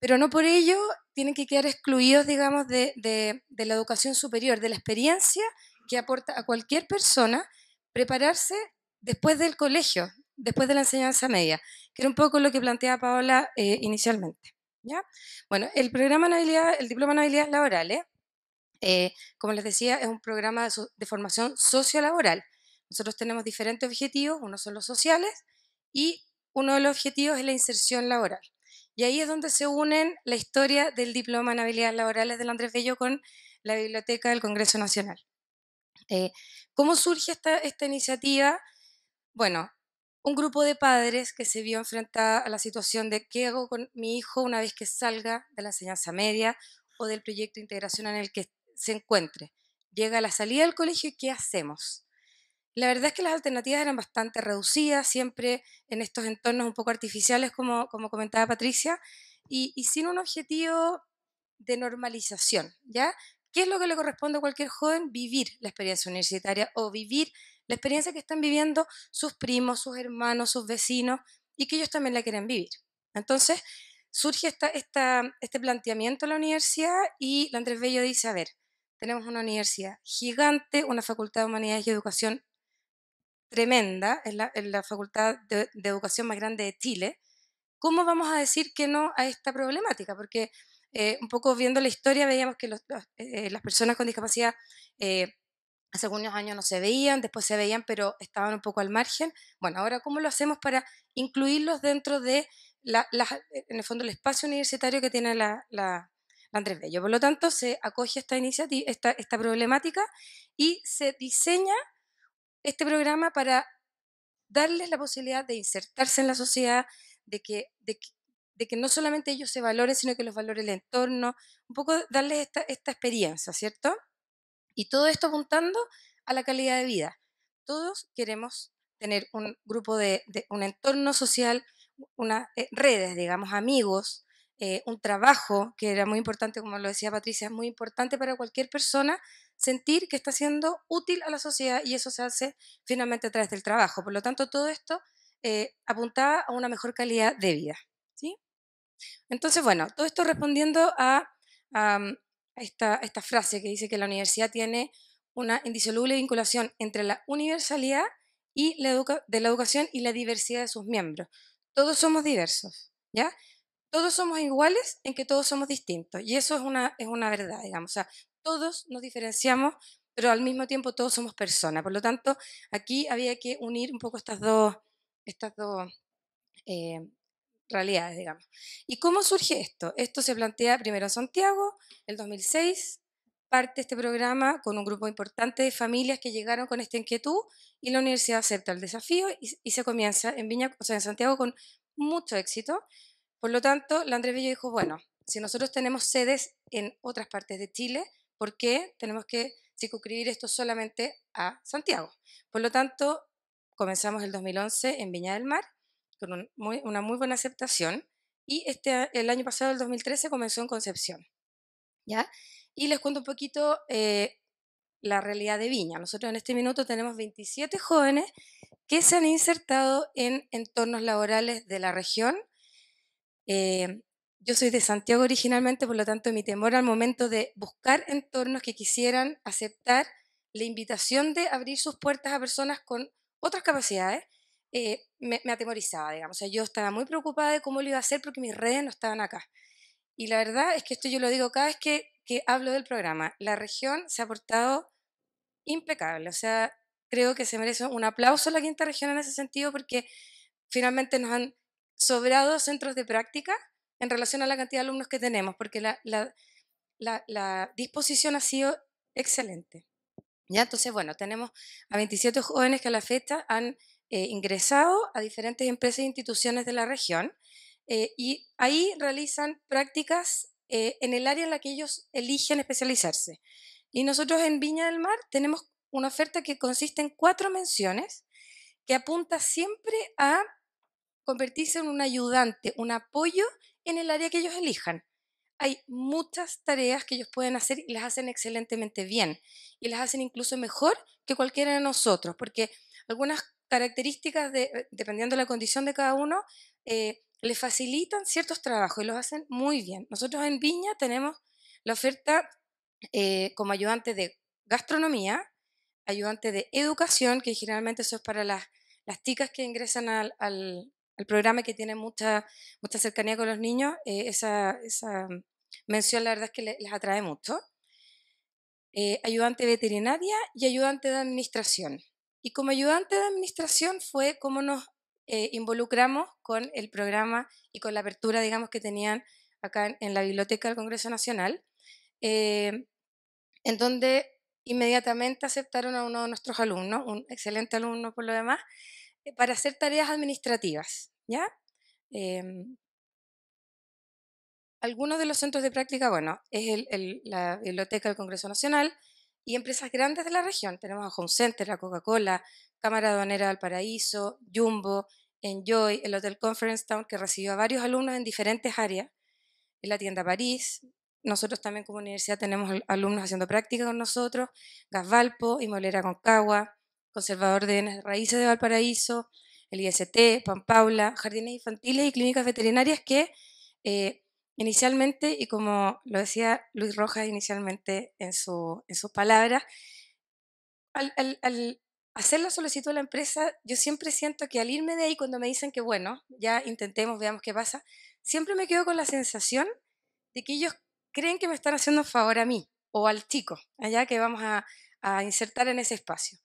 Pero no por ello tienen que quedar excluidos, digamos, de, de la educación superior, de la experiencia que aporta a cualquier persona prepararse después del colegio, después de la enseñanza media, que era un poco lo que planteaba Paola eh, inicialmente. Bueno, el programa de habilidad, el diploma en habilidades laborales, eh, como les decía, es un programa de, formación sociolaboral. Nosotros tenemos diferentes objetivos, uno son los sociales y uno de los objetivos es la inserción laboral. Y ahí es donde se unen la historia del diploma en habilidades laborales de Andrés Bello con la Biblioteca del Congreso Nacional. Eh, ¿Cómo surge esta iniciativa? Bueno, un grupo de padres que se vio enfrentada a la situación de qué hago con mi hijo una vez que salga de la enseñanza media o del proyecto de integración en el que se encuentre. Llega a la salida del colegio y qué hacemos. La verdad es que las alternativas eran bastante reducidas, siempre en estos entornos un poco artificiales, como, como comentaba Patricia, y, y sin un objetivo de normalización, ¿ya? ¿Qué es lo que le corresponde a cualquier joven? Vivir la experiencia universitaria o vivir la experiencia que están viviendo sus primos, sus hermanos, sus vecinos y que ellos también la quieren vivir. Entonces, surge este planteamiento en la universidad y la Andrés Bello dice, a ver, tenemos una universidad gigante, una facultad de humanidades y educación tremenda, es la, facultad de, educación más grande de Chile, ¿cómo vamos a decir que no a esta problemática? Porque eh, un poco viendo la historia veíamos que eh, las personas con discapacidad eh, hace algunos años no se veían, después se veían, pero estaban un poco al margen. Bueno, ahora, ¿cómo lo hacemos para incluirlos dentro de, la, eh, en el fondo, el espacio universitario que tiene la, la, Andrés Bello? Por lo tanto, se acoge esta, iniciativa, esta, esta problemática y se diseña este programa para darles la posibilidad de insertarse en la sociedad, de que, de que, de que no solamente ellos se valoren, sino que los valore el entorno, un poco darles esta experiencia, ¿cierto? Y todo esto apuntando a la calidad de vida. Todos queremos tener un grupo de, un entorno social, unas eh, redes, digamos, amigos, eh, un trabajo, que era muy importante, como lo decía Patricia, es muy importante para cualquier persona sentir que está siendo útil a la sociedad y eso se hace finalmente a través del trabajo. Por lo tanto, todo esto eh, apuntaba a una mejor calidad de vida. ¿sí? Entonces, bueno, todo esto respondiendo a, esta, frase que dice que la universidad tiene una indisoluble vinculación entre la universalidad y la de la educación y la diversidad de sus miembros. Todos somos diversos, ¿ya? Todos somos iguales en que todos somos distintos. Y eso es una, es una verdad, digamos. O todos nos diferenciamos, pero al mismo tiempo todos somos personas. Por lo tanto, aquí había que unir un poco estas dos, estas eh, realidades, digamos. ¿Y cómo surge esto? Esto se plantea primero en Santiago, el 2006, parte este programa con un grupo importante de familias que llegaron con esta inquietud y la universidad acepta el desafío y, se comienza en, Viña, o sea, en Santiago con mucho éxito. Por lo tanto, la dijo, bueno, si nosotros tenemos sedes en otras partes de Chile, ¿por qué tenemos que circunscribir esto solamente a Santiago? Por lo tanto, comenzamos el 2011 en Viña del Mar con una muy buena aceptación y este, el año pasado, el 2013, comenzó en Concepción. ¿Ya? Y les cuento un poquito eh, la realidad de Viña. Nosotros en este minuto tenemos 27 jóvenes que se han insertado en entornos laborales de la región. Eh, yo soy de Santiago originalmente, por lo tanto mi temor al momento de buscar entornos que quisieran aceptar la invitación de abrir sus puertas a personas con otras capacidades eh, me, atemorizaba, digamos. O sea, yo estaba muy preocupada de cómo lo iba a hacer porque mis redes no estaban acá. Y la verdad es que esto yo lo digo cada vez que, que hablo del programa. La región se ha portado impecable. O sea, creo que se merece un aplauso a la quinta región en ese sentido porque finalmente nos han sobrado centros de práctica en relación a la cantidad de alumnos que tenemos, porque la, la disposición ha sido excelente. ¿Ya? Entonces, bueno, tenemos a 27 jóvenes que a la fecha han eh, ingresado a diferentes empresas e instituciones de la región eh, y ahí realizan prácticas eh, en el área en la que ellos eligen especializarse. Y nosotros en Viña del Mar tenemos una oferta que consiste en cuatro menciones que apunta siempre a convertirse en un ayudante, un apoyo en el área que ellos elijan. Hay muchas tareas que ellos pueden hacer y las hacen excelentemente bien y las hacen incluso mejor que cualquiera de nosotros, porque algunas características, de, eh, dependiendo de la condición de cada uno, eh, le facilitan ciertos trabajos y los hacen muy bien. Nosotros en Viña tenemos la oferta eh, como ayudante de gastronomía, ayudante de educación, que generalmente eso es para las, chicas que ingresan al, programa y que tienen mucha, mucha cercanía con los niños. Eh, esa, mención la verdad es que les, atrae mucho. ayudante veterinaria y ayudante de administración. Y como ayudante de administración fue como nos eh, involucramos con el programa y con la apertura, digamos, que tenían acá en, la Biblioteca del Congreso Nacional, eh, en donde inmediatamente aceptaron a uno de nuestros alumnos, un excelente alumno por lo demás, eh, para hacer tareas administrativas, ¿ya? Em, algunos de los centros de práctica, bueno, es la Biblioteca del Congreso Nacional, y empresas grandes de la región. Tenemos a Home Center, a Coca-Cola, Cámara Aduanera Valparaíso, Jumbo, Enjoy, el Hotel Conference Town, que recibió a varios alumnos en diferentes áreas, en la tienda París. Nosotros también como universidad tenemos alumnos haciendo práctica con nosotros, Gasvalpo, Inmobiliaria Concagua, Conservador de Raíces de Valparaíso, el IST, Pampaula, Paula, Jardines Infantiles y Clínicas Veterinarias que eh, Inicialmente, y como lo decía Luis Rojas inicialmente en, su, en sus palabras, al, hacer la solicitud a la empresa, yo siempre siento que al irme de ahí, cuando me dicen que bueno, ya intentemos, veamos qué pasa, siempre me quedo con la sensación de que ellos creen que me están haciendo un favor a mí o al chico, allá que vamos a, a insertar en ese espacio.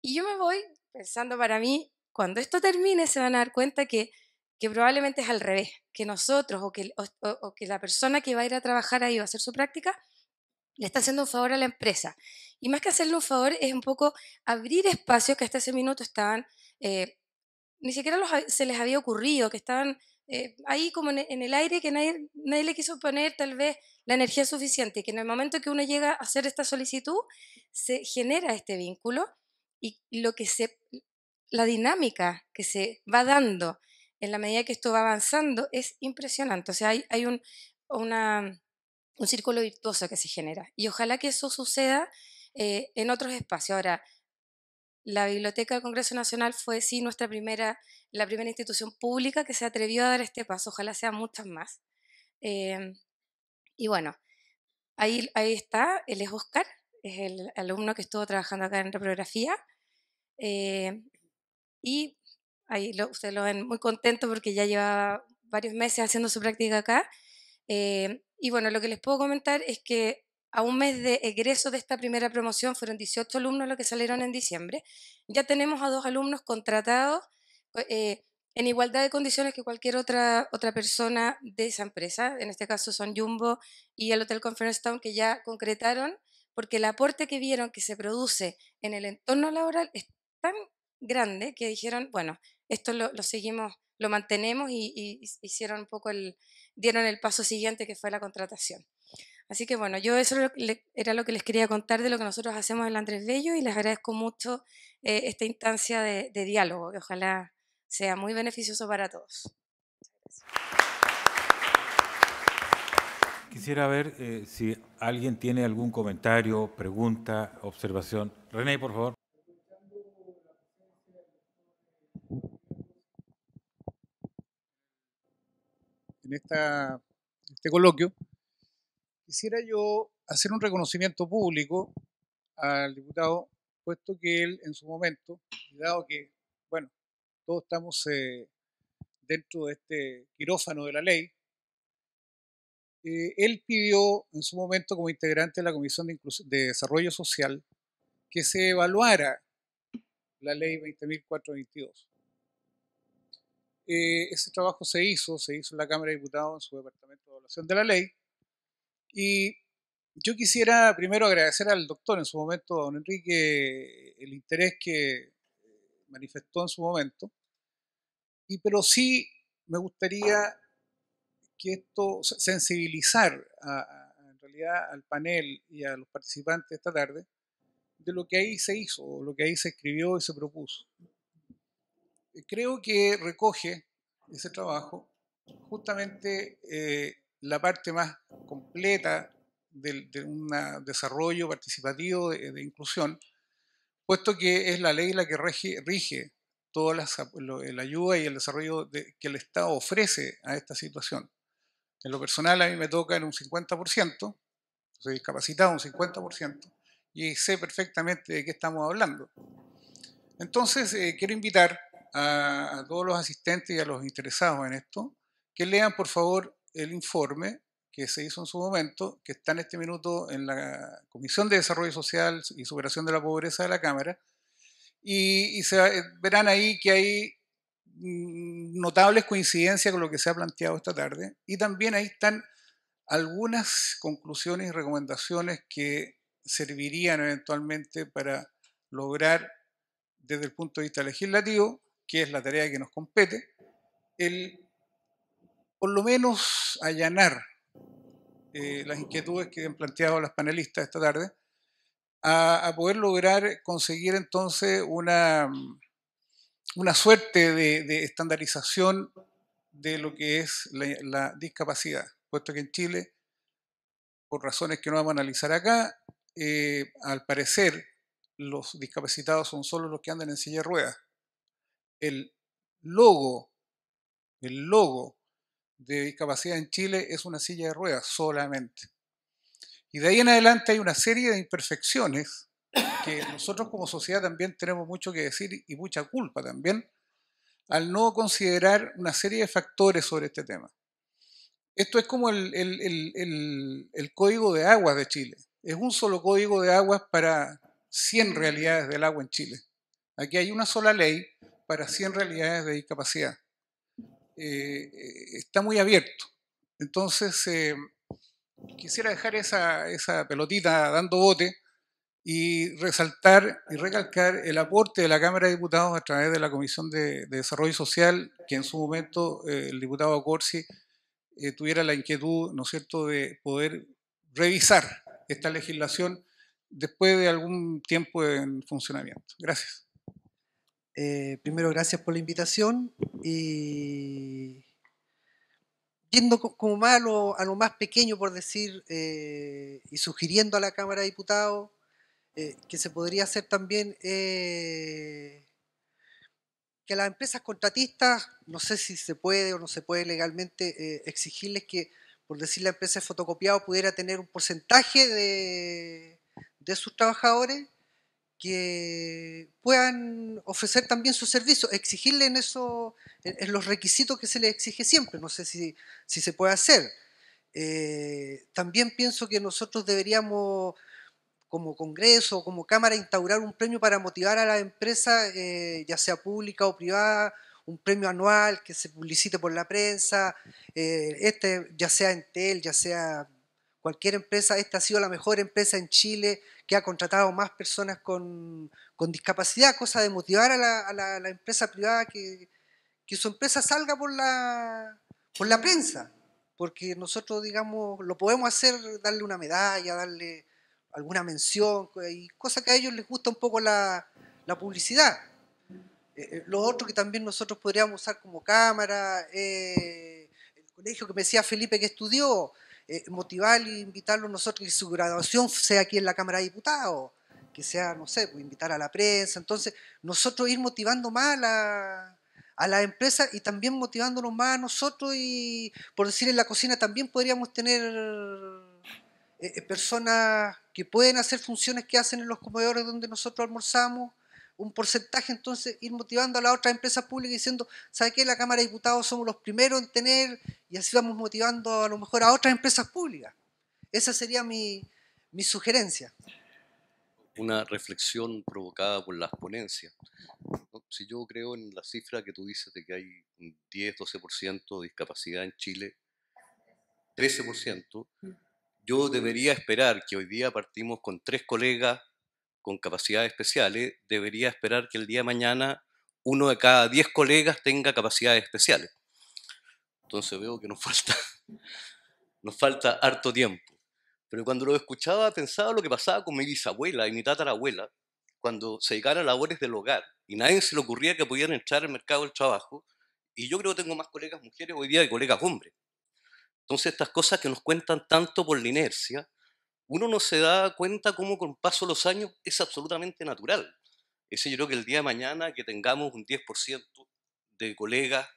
Y yo me voy pensando para mí, cuando esto termine se van a dar cuenta que que probablemente es al revés, que nosotros o que, la persona que va a ir a trabajar ahí o a hacer su práctica le está haciendo un favor a la empresa. Y más que hacerle un favor es un poco abrir espacios que hasta ese minuto estaban, eh, ni siquiera se les había ocurrido, que estaban eh, ahí como en, el aire, que nadie, nadie le quiso poner tal vez la energía suficiente, que en el momento que uno llega a hacer esta solicitud, se genera este vínculo y lo que se, la dinámica que se va dando en la medida que esto va avanzando, es impresionante. O sea, hay, un, un círculo virtuoso que se genera. Y ojalá que eso suceda eh, en otros espacios. Ahora, la Biblioteca del Congreso Nacional fue sí nuestra primera, la primera institución pública que se atrevió a dar este paso. Ojalá sean muchas más. Eh, y bueno, ahí, ahí está, él es Oscar, es el alumno que estuvo trabajando acá en reprografía. Eh, y ahí lo, ustedes lo ven muy contento porque ya lleva varios meses haciendo su práctica acá. Eh, y bueno, lo que les puedo comentar es que a un mes de egreso de esta primera promoción fueron 18 alumnos los que salieron en diciembre. Ya tenemos a dos alumnos contratados eh, en igualdad de condiciones que cualquier otra, otra persona de esa empresa. En este caso son Jumbo y el Hotel Conference Town que ya concretaron porque el aporte que vieron que se produce en el entorno laboral es tan grande que dijeron, bueno, esto lo, seguimos, lo mantenemos y, hicieron un poco el, dieron el paso siguiente que fue la contratación. Así que bueno, yo eso era lo que les quería contar de lo que nosotros hacemos en Andrés Bello y les agradezco mucho eh, esta instancia de, diálogo, que ojalá sea muy beneficioso para todos. Quisiera ver eh, si alguien tiene algún comentario, pregunta, observación. René, por favor. en este coloquio, quisiera yo hacer un reconocimiento público al diputado, puesto que él en su momento, dado que, bueno, todos estamos eh, dentro de este quirófano de la ley, eh, él pidió en su momento como integrante de la Comisión de, de Desarrollo Social que se evaluara la ley 20.422. Eh, ese trabajo se hizo, se hizo en la Cámara de Diputados, en su departamento de evaluación de la ley. Y yo quisiera primero agradecer al doctor en su momento, don Enrique, el interés que manifestó en su momento. Y pero sí me gustaría que esto sensibilizar en realidad al panel y a los participantes esta tarde de lo que ahí se hizo, lo que ahí se escribió y se propuso creo que recoge ese trabajo justamente eh, la parte más completa de, un desarrollo participativo de, inclusión, puesto que es la ley la que rige, rige toda la, ayuda y el desarrollo que el Estado ofrece a esta situación. En lo personal a mí me toca en un 50%, soy discapacitado un 50%, y sé perfectamente de qué estamos hablando. Entonces, eh, quiero invitar a, todos los asistentes y a los interesados en esto que lean por favor el informe que se hizo en su momento, que está en este minuto en la Comisión de Desarrollo Social y Superación de la Pobreza de la Cámara, y, eh, verán ahí que hay mm, notables coincidencias con lo que se ha planteado esta tarde, y también ahí están algunas conclusiones y recomendaciones que servirían eventualmente para lograr desde el punto de vista legislativo que es la tarea que nos compete, el por lo menos allanar eh, las inquietudes que han planteado las panelistas esta tarde, a, poder lograr conseguir entonces una, una suerte de, estandarización de lo que es la, discapacidad, puesto que en Chile, por razones que no vamos a analizar acá, eh, al parecer los discapacitados son solo los que andan en silla de ruedas el logo, el logo de discapacidad en Chile es una silla de ruedas solamente. Y de ahí en adelante hay una serie de imperfecciones que nosotros como sociedad también tenemos mucho que decir y mucha culpa también al no considerar una serie de factores sobre este tema. Esto es como el, el código de aguas de Chile. Es un solo código de aguas para 100 realidades del agua en Chile. Aquí hay una sola ley para 100 realidades de discapacidad. Eh, eh, está muy abierto. Entonces, eh, quisiera dejar esa, pelotita dando bote y resaltar y recalcar el aporte de la Cámara de Diputados a través de la Comisión de, Desarrollo Social, que en su momento el diputado Corsi tuviera la inquietud, ¿no es cierto?, de poder revisar esta legislación después de algún tiempo en funcionamiento. Gracias. Eh, primero, gracias por la invitación y yendo como más a lo, más pequeño, por decir, eh, y sugiriendo a la Cámara de Diputados eh, que se podría hacer también que a las empresas contratistas, no sé si se puede o no se puede legalmente exigirles que, por decir, la empresa de fotocopiado pudiera tener un porcentaje de, de sus trabajadores que puedan ofrecer también su servicio. exigirle en, eso, los requisitos que se les exige siempre, no sé si, se puede hacer. Eh, también pienso que nosotros deberíamos, como Congreso, como Cámara, instaurar un premio para motivar a la empresa, eh, ya sea pública o privada, un premio anual que se publicite por la prensa, eh, este, ya sea Entel, ya sea cualquier empresa, esta ha sido la mejor empresa en Chile, que ha contratado más personas con, discapacidad, cosa de motivar a la, empresa privada que, su empresa salga por la, por la prensa, porque nosotros, digamos, lo podemos hacer, darle una medalla, darle alguna mención, y cosa que a ellos les gusta un poco la, publicidad. Eh, eh, lo otro que también nosotros podríamos usar como cámara, eh, el colegio que me decía Felipe que estudió, eh, motivar y invitarlo nosotros, que su graduación sea aquí en la Cámara de Diputados, que sea, no sé, pues, invitar a la prensa. Entonces, nosotros ir motivando más a la, empresa y también motivándonos más a nosotros y, por decir, en la cocina también podríamos tener eh, eh, personas que pueden hacer funciones que hacen en los comedores donde nosotros almorzamos un porcentaje, entonces ir motivando a las otras empresas públicas diciendo, ¿sabe qué? La Cámara de Diputados somos los primeros en tener, y así vamos motivando a lo mejor a otras empresas públicas. Esa sería mi, mi sugerencia. Una reflexión provocada por las ponencias. Si yo creo en la cifra que tú dices de que hay un 10-12% de discapacidad en Chile, 13%, yo debería esperar que hoy día partimos con tres colegas con capacidades especiales, debería esperar que el día de mañana uno de cada diez colegas tenga capacidades especiales. Entonces veo que nos falta, nos falta harto tiempo. Pero cuando lo escuchaba pensaba lo que pasaba con mi bisabuela y mi tatarabuela cuando se dedicaban a labores del hogar y nadie se le ocurría que pudieran entrar al mercado del trabajo. Y yo creo que tengo más colegas mujeres hoy día que colegas hombres. Entonces estas cosas que nos cuentan tanto por la inercia uno no se da cuenta cómo con paso los años es absolutamente natural. Ese, yo creo que el día de mañana que tengamos un 10% de colegas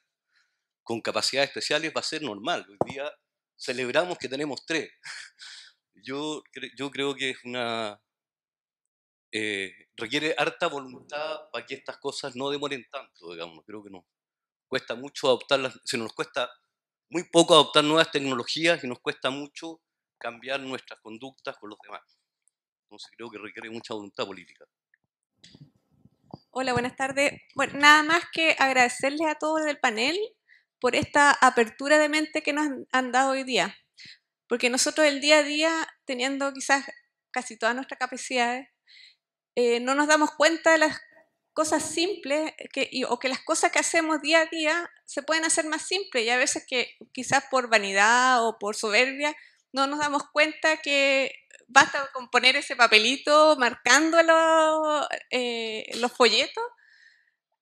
con capacidades especiales va a ser normal. Hoy día celebramos que tenemos tres. Yo, yo creo que es una... Eh, requiere harta voluntad para que estas cosas no demoren tanto, digamos. Creo que nos cuesta mucho adoptarlas, Se nos cuesta muy poco adoptar nuevas tecnologías y nos cuesta mucho cambiar nuestras conductas con los demás. Entonces creo que requiere mucha voluntad política. Hola, buenas tardes. Bueno, nada más que agradecerles a todos del panel por esta apertura de mente que nos han dado hoy día. Porque nosotros el día a día, teniendo quizás casi todas nuestras capacidades, eh, no nos damos cuenta de las cosas simples que, o que las cosas que hacemos día a día se pueden hacer más simples y a veces que quizás por vanidad o por soberbia no nos damos cuenta que basta con poner ese papelito marcando los, eh, los folletos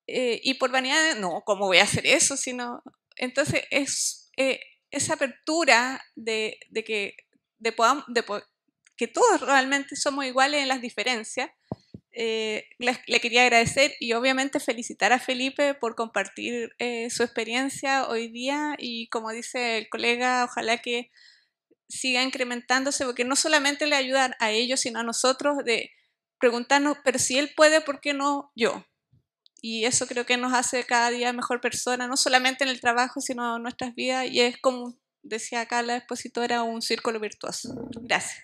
eh, y por vanidad, no, ¿cómo voy a hacer eso? Sino, entonces, es eh, esa apertura de, que, de, que todos realmente somos iguales en las diferencias. le, quería agradecer y obviamente felicitar a Felipe por compartir su experiencia hoy día y como dice el colega, ojalá que siga incrementándose, porque no solamente le ayudan a ellos, sino a nosotros de preguntarnos, pero si él puede, ¿por qué no yo? Y eso creo que nos hace cada día mejor persona, no solamente en el trabajo, sino en nuestras vidas, y es como decía acá la expositora, un círculo virtuoso. Gracias.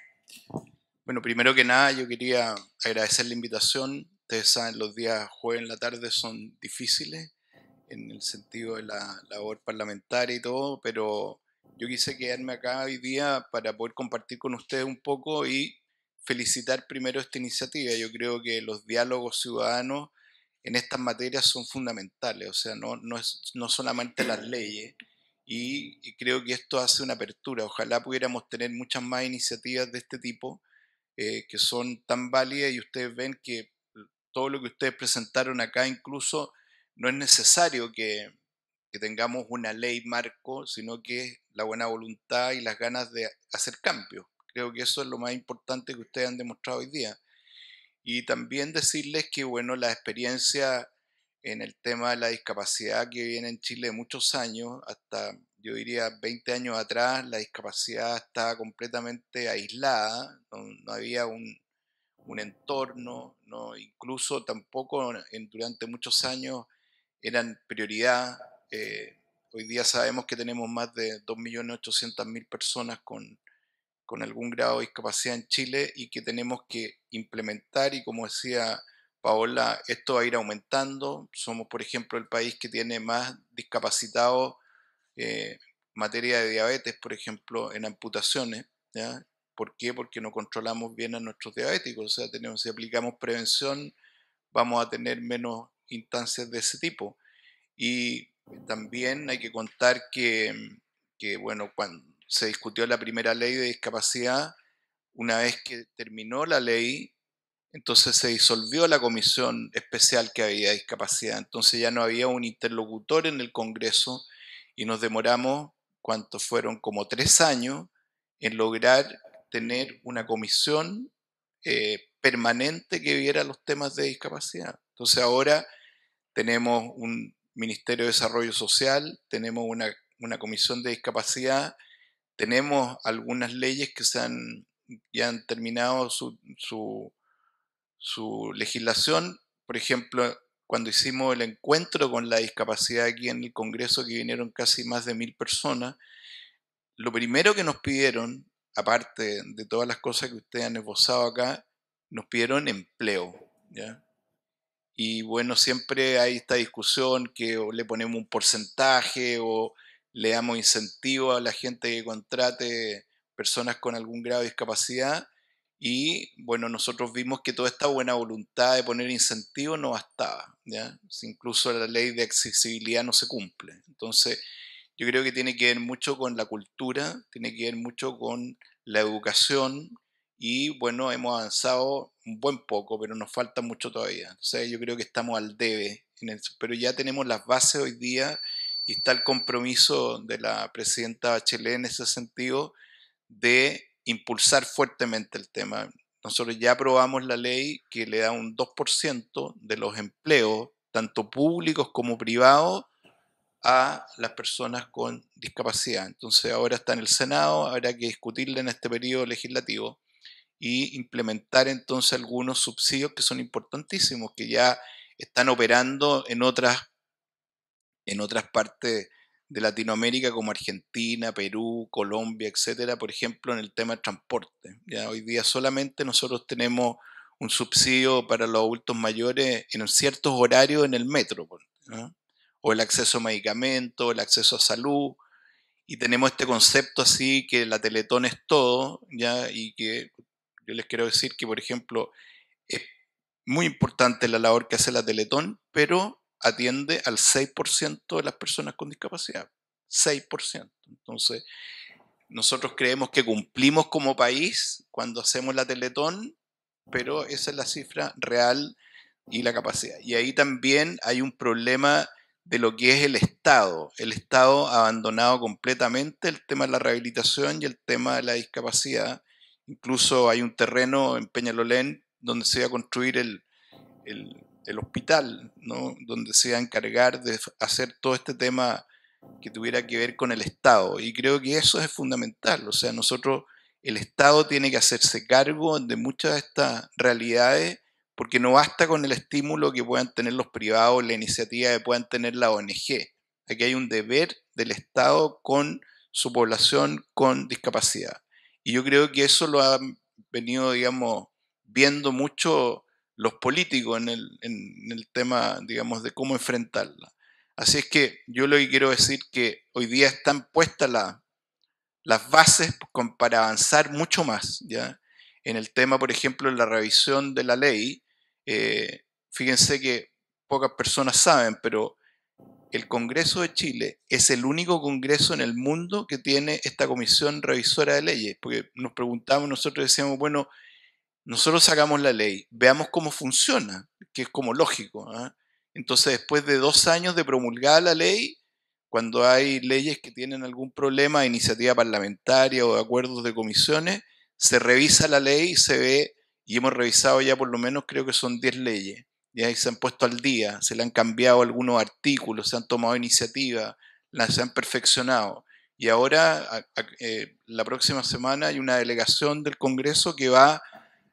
Bueno, primero que nada, yo quería agradecer la invitación. Ustedes saben, los días jueves en la tarde son difíciles en el sentido de la labor parlamentaria y todo, pero yo quise quedarme acá hoy día para poder compartir con ustedes un poco y felicitar primero esta iniciativa. Yo creo que los diálogos ciudadanos en estas materias son fundamentales, o sea, no, no, es, no solamente las leyes, y, creo que esto hace una apertura. Ojalá pudiéramos tener muchas más iniciativas de este tipo eh, que son tan válidas y ustedes ven que todo lo que ustedes presentaron acá incluso no es necesario que tengamos una ley marco, sino que la buena voluntad y las ganas de hacer cambios. Creo que eso es lo más importante que ustedes han demostrado hoy día. Y también decirles que, bueno, la experiencia en el tema de la discapacidad que viene en Chile de muchos años, hasta yo diría 20 años atrás, la discapacidad estaba completamente aislada, no, había un, entorno, no, incluso tampoco durante muchos años eran prioridad. Eh, Hoy día sabemos que tenemos más de 2.800.000 personas con, algún grado de discapacidad en Chile y que tenemos que implementar y como decía Paola, esto va a ir aumentando. Somos, por ejemplo, el país que tiene más discapacitados eh, en materia de diabetes, por ejemplo, en amputaciones. ¿Por qué? Porque no controlamos bien a nuestros diabéticos. O sea, tenemos, si aplicamos prevención, vamos a tener menos instancias de ese tipo. Y también hay que contar que, bueno, cuando se discutió la primera ley de discapacidad, una vez que terminó la ley, entonces se disolvió la comisión especial que había de discapacidad. Entonces ya no había un interlocutor en el Congreso y nos demoramos, ¿cuántos fueron? Como tres años en lograr tener una comisión eh, permanente que viera los temas de discapacidad. Entonces ahora tenemos un Ministerio de Desarrollo Social, tenemos una, comisión de discapacidad, tenemos algunas leyes que han, ya han terminado su, legislación. Por ejemplo, cuando hicimos el encuentro con la discapacidad aquí en el Congreso, que vinieron casi más de mil personas, lo primero que nos pidieron, aparte de todas las cosas que ustedes han esbozado acá, nos pidieron empleo. ¿ya? Y bueno, siempre hay esta discusión que le ponemos un porcentaje o le damos incentivo a la gente que contrate personas con algún grado de discapacidad. Y bueno, nosotros vimos que toda esta buena voluntad de poner incentivo no bastaba. ¿ya? Incluso la ley de accesibilidad no se cumple. Entonces, yo creo que tiene que ver mucho con la cultura, tiene que ver mucho con la educación. Y bueno, hemos avanzado un buen poco, pero nos falta mucho todavía. sea, yo creo que estamos al debe, en pero ya tenemos las bases hoy día y está el compromiso de la presidenta Bachelet en ese sentido de impulsar fuertemente el tema. Nosotros ya aprobamos la ley que le da un 2% de los empleos, tanto públicos como privados, a las personas con discapacidad. Entonces ahora está en el Senado, habrá que discutirla en este periodo legislativo y implementar entonces algunos subsidios que son importantísimos, que ya están operando en otras, en otras partes de Latinoamérica como Argentina, Perú, Colombia, etcétera, por ejemplo, en el tema de transporte. Ya hoy día solamente nosotros tenemos un subsidio para los adultos mayores en ciertos horarios en el metro, o el acceso a medicamentos, el acceso a salud, y tenemos este concepto así que la Teletón es todo, ya y que yo les quiero decir que, por ejemplo, es muy importante la labor que hace la Teletón, pero atiende al 6% de las personas con discapacidad. 6%. Entonces, nosotros creemos que cumplimos como país cuando hacemos la Teletón, pero esa es la cifra real y la capacidad. Y ahí también hay un problema de lo que es el Estado. El Estado ha abandonado completamente el tema de la rehabilitación y el tema de la discapacidad. Incluso hay un terreno en Peñalolén donde se va a construir el, hospital, ¿no? donde se va a encargar de hacer todo este tema que tuviera que ver con el Estado. Y creo que eso es fundamental. O sea, nosotros, el Estado tiene que hacerse cargo de muchas de estas realidades porque no basta con el estímulo que puedan tener los privados, la iniciativa que puedan tener la ONG. Aquí hay un deber del Estado con su población con discapacidad. Y yo creo que eso lo han venido, digamos, viendo mucho los políticos en el, tema, digamos, de cómo enfrentarla. Así es que yo lo que quiero decir que hoy día están puestas las bases para avanzar mucho más, ¿ya? En el tema, por ejemplo, de la revisión de la ley, eh, fíjense que pocas personas saben, pero el Congreso de Chile es el único Congreso en el mundo que tiene esta comisión revisora de leyes, porque nos preguntamos nosotros, decíamos, bueno, nosotros sacamos la ley, veamos cómo funciona, que es como lógico. ¿ah? Entonces, después de dos años de promulgar la ley, cuando hay leyes que tienen algún problema, iniciativa parlamentaria o de acuerdos de comisiones, se revisa la ley y se ve, y hemos revisado ya por lo menos creo que son 10 leyes y se han puesto al día, se le han cambiado algunos artículos, se han tomado iniciativas, se han perfeccionado. Y ahora, eh, la próxima semana, hay una delegación del Congreso que va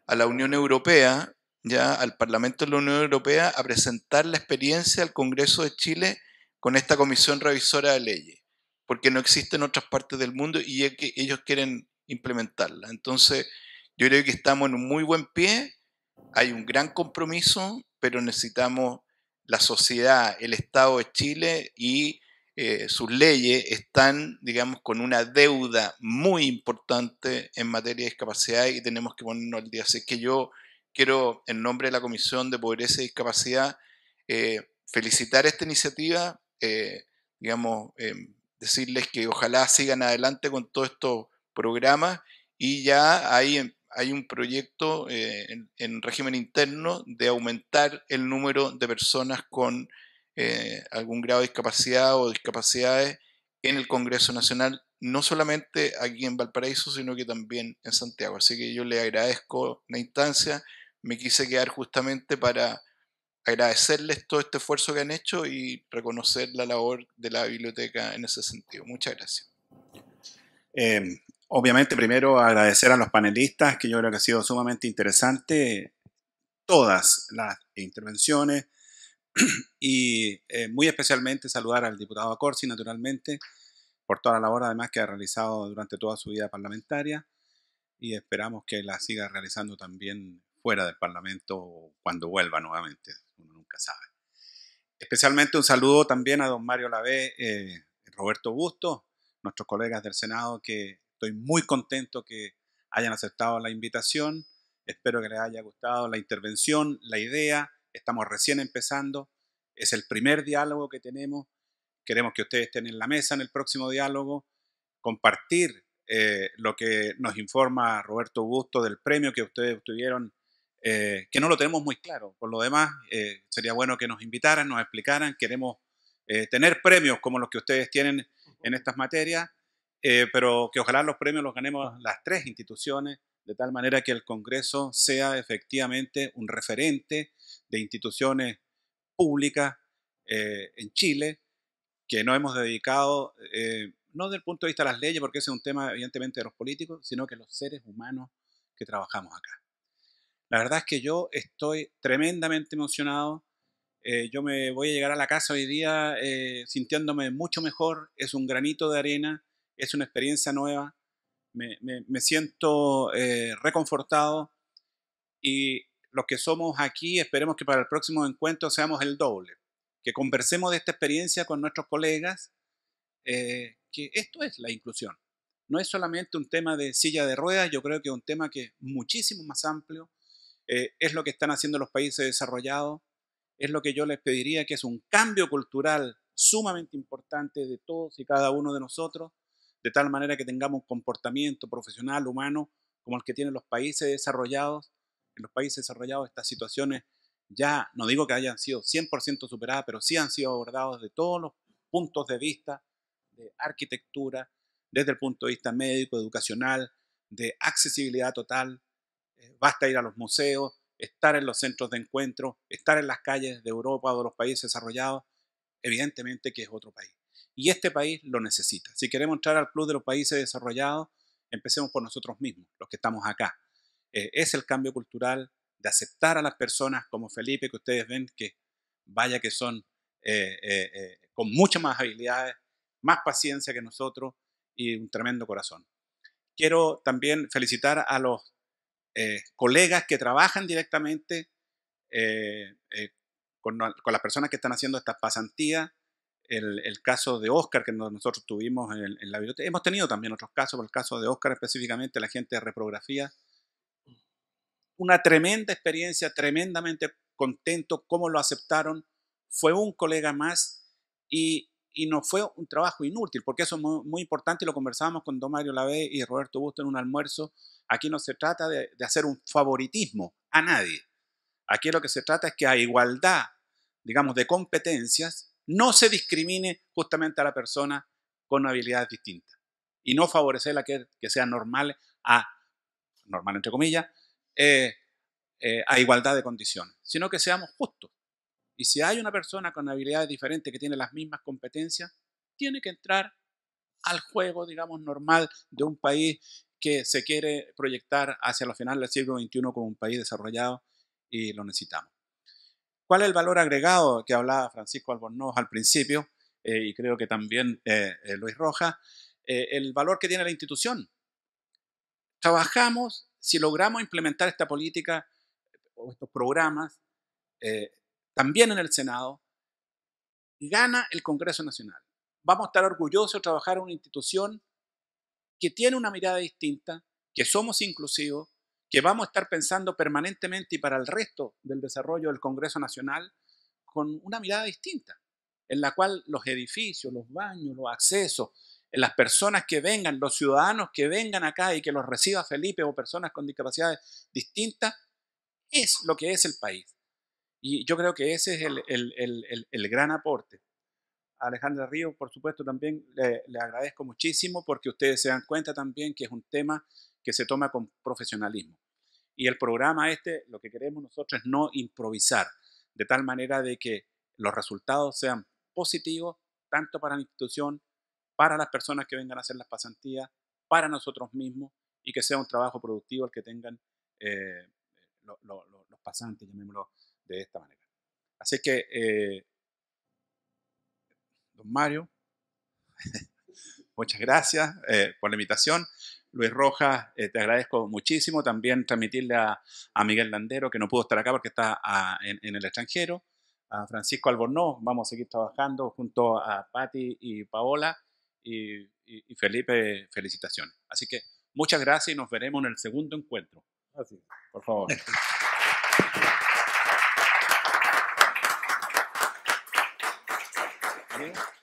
a la Unión Europea, ya al Parlamento de la Unión Europea, a presentar la experiencia al Congreso de Chile con esta comisión revisora de leyes, porque no existe en otras partes del mundo y ellos quieren implementarla. Entonces, yo creo que estamos en un muy buen pie, hay un gran compromiso pero necesitamos la sociedad, el Estado de Chile y eh, sus leyes están, digamos, con una deuda muy importante en materia de discapacidad y tenemos que ponernos al día. Así que yo quiero, en nombre de la Comisión de Pobreza y Discapacidad, eh, felicitar esta iniciativa, eh, digamos, decirles que ojalá sigan adelante con todos estos programas y ya ahí hay un proyecto eh, en, régimen interno de aumentar el número de personas con eh, algún grado de discapacidad o discapacidades en el Congreso Nacional, no solamente aquí en Valparaíso, sino que también en Santiago. Así que yo le agradezco la instancia, me quise quedar justamente para agradecerles todo este esfuerzo que han hecho y reconocer la labor de la biblioteca en ese sentido. Muchas gracias. Em, Obviamente, primero agradecer a los panelistas, que yo creo que ha sido sumamente interesante todas las intervenciones y eh, muy especialmente saludar al diputado Corsi, naturalmente, por toda la labor además que ha realizado durante toda su vida parlamentaria y esperamos que la siga realizando también fuera del Parlamento cuando vuelva nuevamente, uno nunca sabe. Especialmente un saludo también a don Mario Labé, eh, Roberto Busto, nuestros colegas del Senado que Estoy muy contento que hayan aceptado la invitación. Espero que les haya gustado la intervención, la idea. Estamos recién empezando. Es el primer diálogo que tenemos. Queremos que ustedes estén en la mesa en el próximo diálogo, compartir eh, lo que nos informa Roberto Augusto del premio que ustedes obtuvieron, eh, que no lo tenemos muy claro. Por lo demás, eh, sería bueno que nos invitaran, nos explicaran. Queremos tener premios como los que ustedes tienen en estas materias eh, pero que ojalá los premios los ganemos las tres instituciones, de tal manera que el Congreso sea efectivamente un referente de instituciones públicas eh, en Chile, que no hemos dedicado, eh, no desde el punto de vista de las leyes, porque ese es un tema evidentemente de los políticos, sino que los seres humanos que trabajamos acá. La verdad es que yo estoy tremendamente emocionado. yo me voy a llegar a la casa hoy día sintiéndome mucho mejor. Es un granito de arena es una experiencia nueva, me, siento eh, reconfortado y los que somos aquí esperemos que para el próximo encuentro seamos el doble, que conversemos de esta experiencia con nuestros colegas, eh, que esto es la inclusión. No es solamente un tema de silla de ruedas, yo creo que es un tema que es muchísimo más amplio, eh, es lo que están haciendo los países desarrollados, es lo que yo les pediría, que es un cambio cultural sumamente importante de todos y cada uno de nosotros, de tal manera que tengamos un comportamiento profesional, humano, como el que tienen los países desarrollados. En los países desarrollados estas situaciones ya, no digo que hayan sido 100% superadas, pero sí han sido abordadas de todos los puntos de vista, de arquitectura, desde el punto de vista médico, educacional, de accesibilidad total. Eh, basta ir a los museos, estar en los centros de encuentro, estar en las calles de Europa o de los países desarrollados, evidentemente que es otro país y este país lo necesita. Si queremos entrar al club de los países desarrollados, empecemos por nosotros mismos, los que estamos acá. Eh, es el cambio cultural de aceptar a las personas como Felipe, que ustedes ven que vaya que son eh, eh, con muchas más habilidades, más paciencia que nosotros y un tremendo corazón. Quiero también felicitar a los colegas que trabajan directamente con, con las personas que están haciendo estas pasantías el, caso de Oscar que nosotros tuvimos en, la biblioteca. Hemos tenido también otros casos, por el caso de Oscar específicamente, la gente de reprografía. Una tremenda experiencia, tremendamente contento, cómo lo aceptaron. Fue un colega más y, y no fue un trabajo inútil, porque eso es muy, importante y lo conversábamos con Don Mario Lave y Roberto Busto en un almuerzo. Aquí no se trata de, de hacer un favoritismo a nadie. Aquí lo que se trata es que a igualdad, digamos, de competencias, no se discrimine justamente a la persona con habilidades distintas y no favorecer la que, que sea normal a, normal entre comillas, eh, eh, a igualdad de condiciones, sino que seamos justos. Y si hay una persona con habilidades diferentes que tiene las mismas competencias, tiene que entrar al juego, digamos, normal de un país que se quiere proyectar hacia los finales del siglo XXI como un país desarrollado y lo necesitamos. ¿Cuál es el valor agregado que hablaba Francisco Albornoz al principio? Eh, y creo que también eh, eh, Luis Roja, el valor que tiene la institución. Trabajamos, si logramos implementar esta política o estos programas, también en el Senado, gana el Congreso Nacional. Vamos a estar orgullosos de trabajar en una institución que tiene una mirada distinta, que somos inclusivos, que vamos a estar pensando permanentemente y para el resto del desarrollo del Congreso Nacional con una mirada distinta, en la cual los edificios, los baños, los accesos, las personas que vengan, los ciudadanos que vengan acá y que los reciba Felipe o personas con discapacidades distintas, es lo que es el país. Y yo creo que ese es el, el gran aporte. Alejandro Alejandra Río, por supuesto, también le, agradezco muchísimo porque ustedes se dan cuenta también que es un tema que se toma con profesionalismo. Y el programa este, lo que queremos nosotros es no improvisar, de tal manera de que los resultados sean positivos, tanto para la institución, para las personas que vengan a hacer las pasantías, para nosotros mismos, y que sea un trabajo productivo el que tengan eh, los pasantes, llamémoslo de esta manera. Así que eh, Mario. Muchas gracias eh, por la invitación. Luis Rojas, eh, te agradezco muchísimo. También transmitirle a, Miguel Landero, que no pudo estar acá porque está ah, en, el extranjero. A Francisco Albornoz, vamos a seguir trabajando junto a Patti y Paola. Y, Felipe, felicitaciones. Así que muchas gracias y nos veremos en el segundo encuentro. Así, por favor. 예?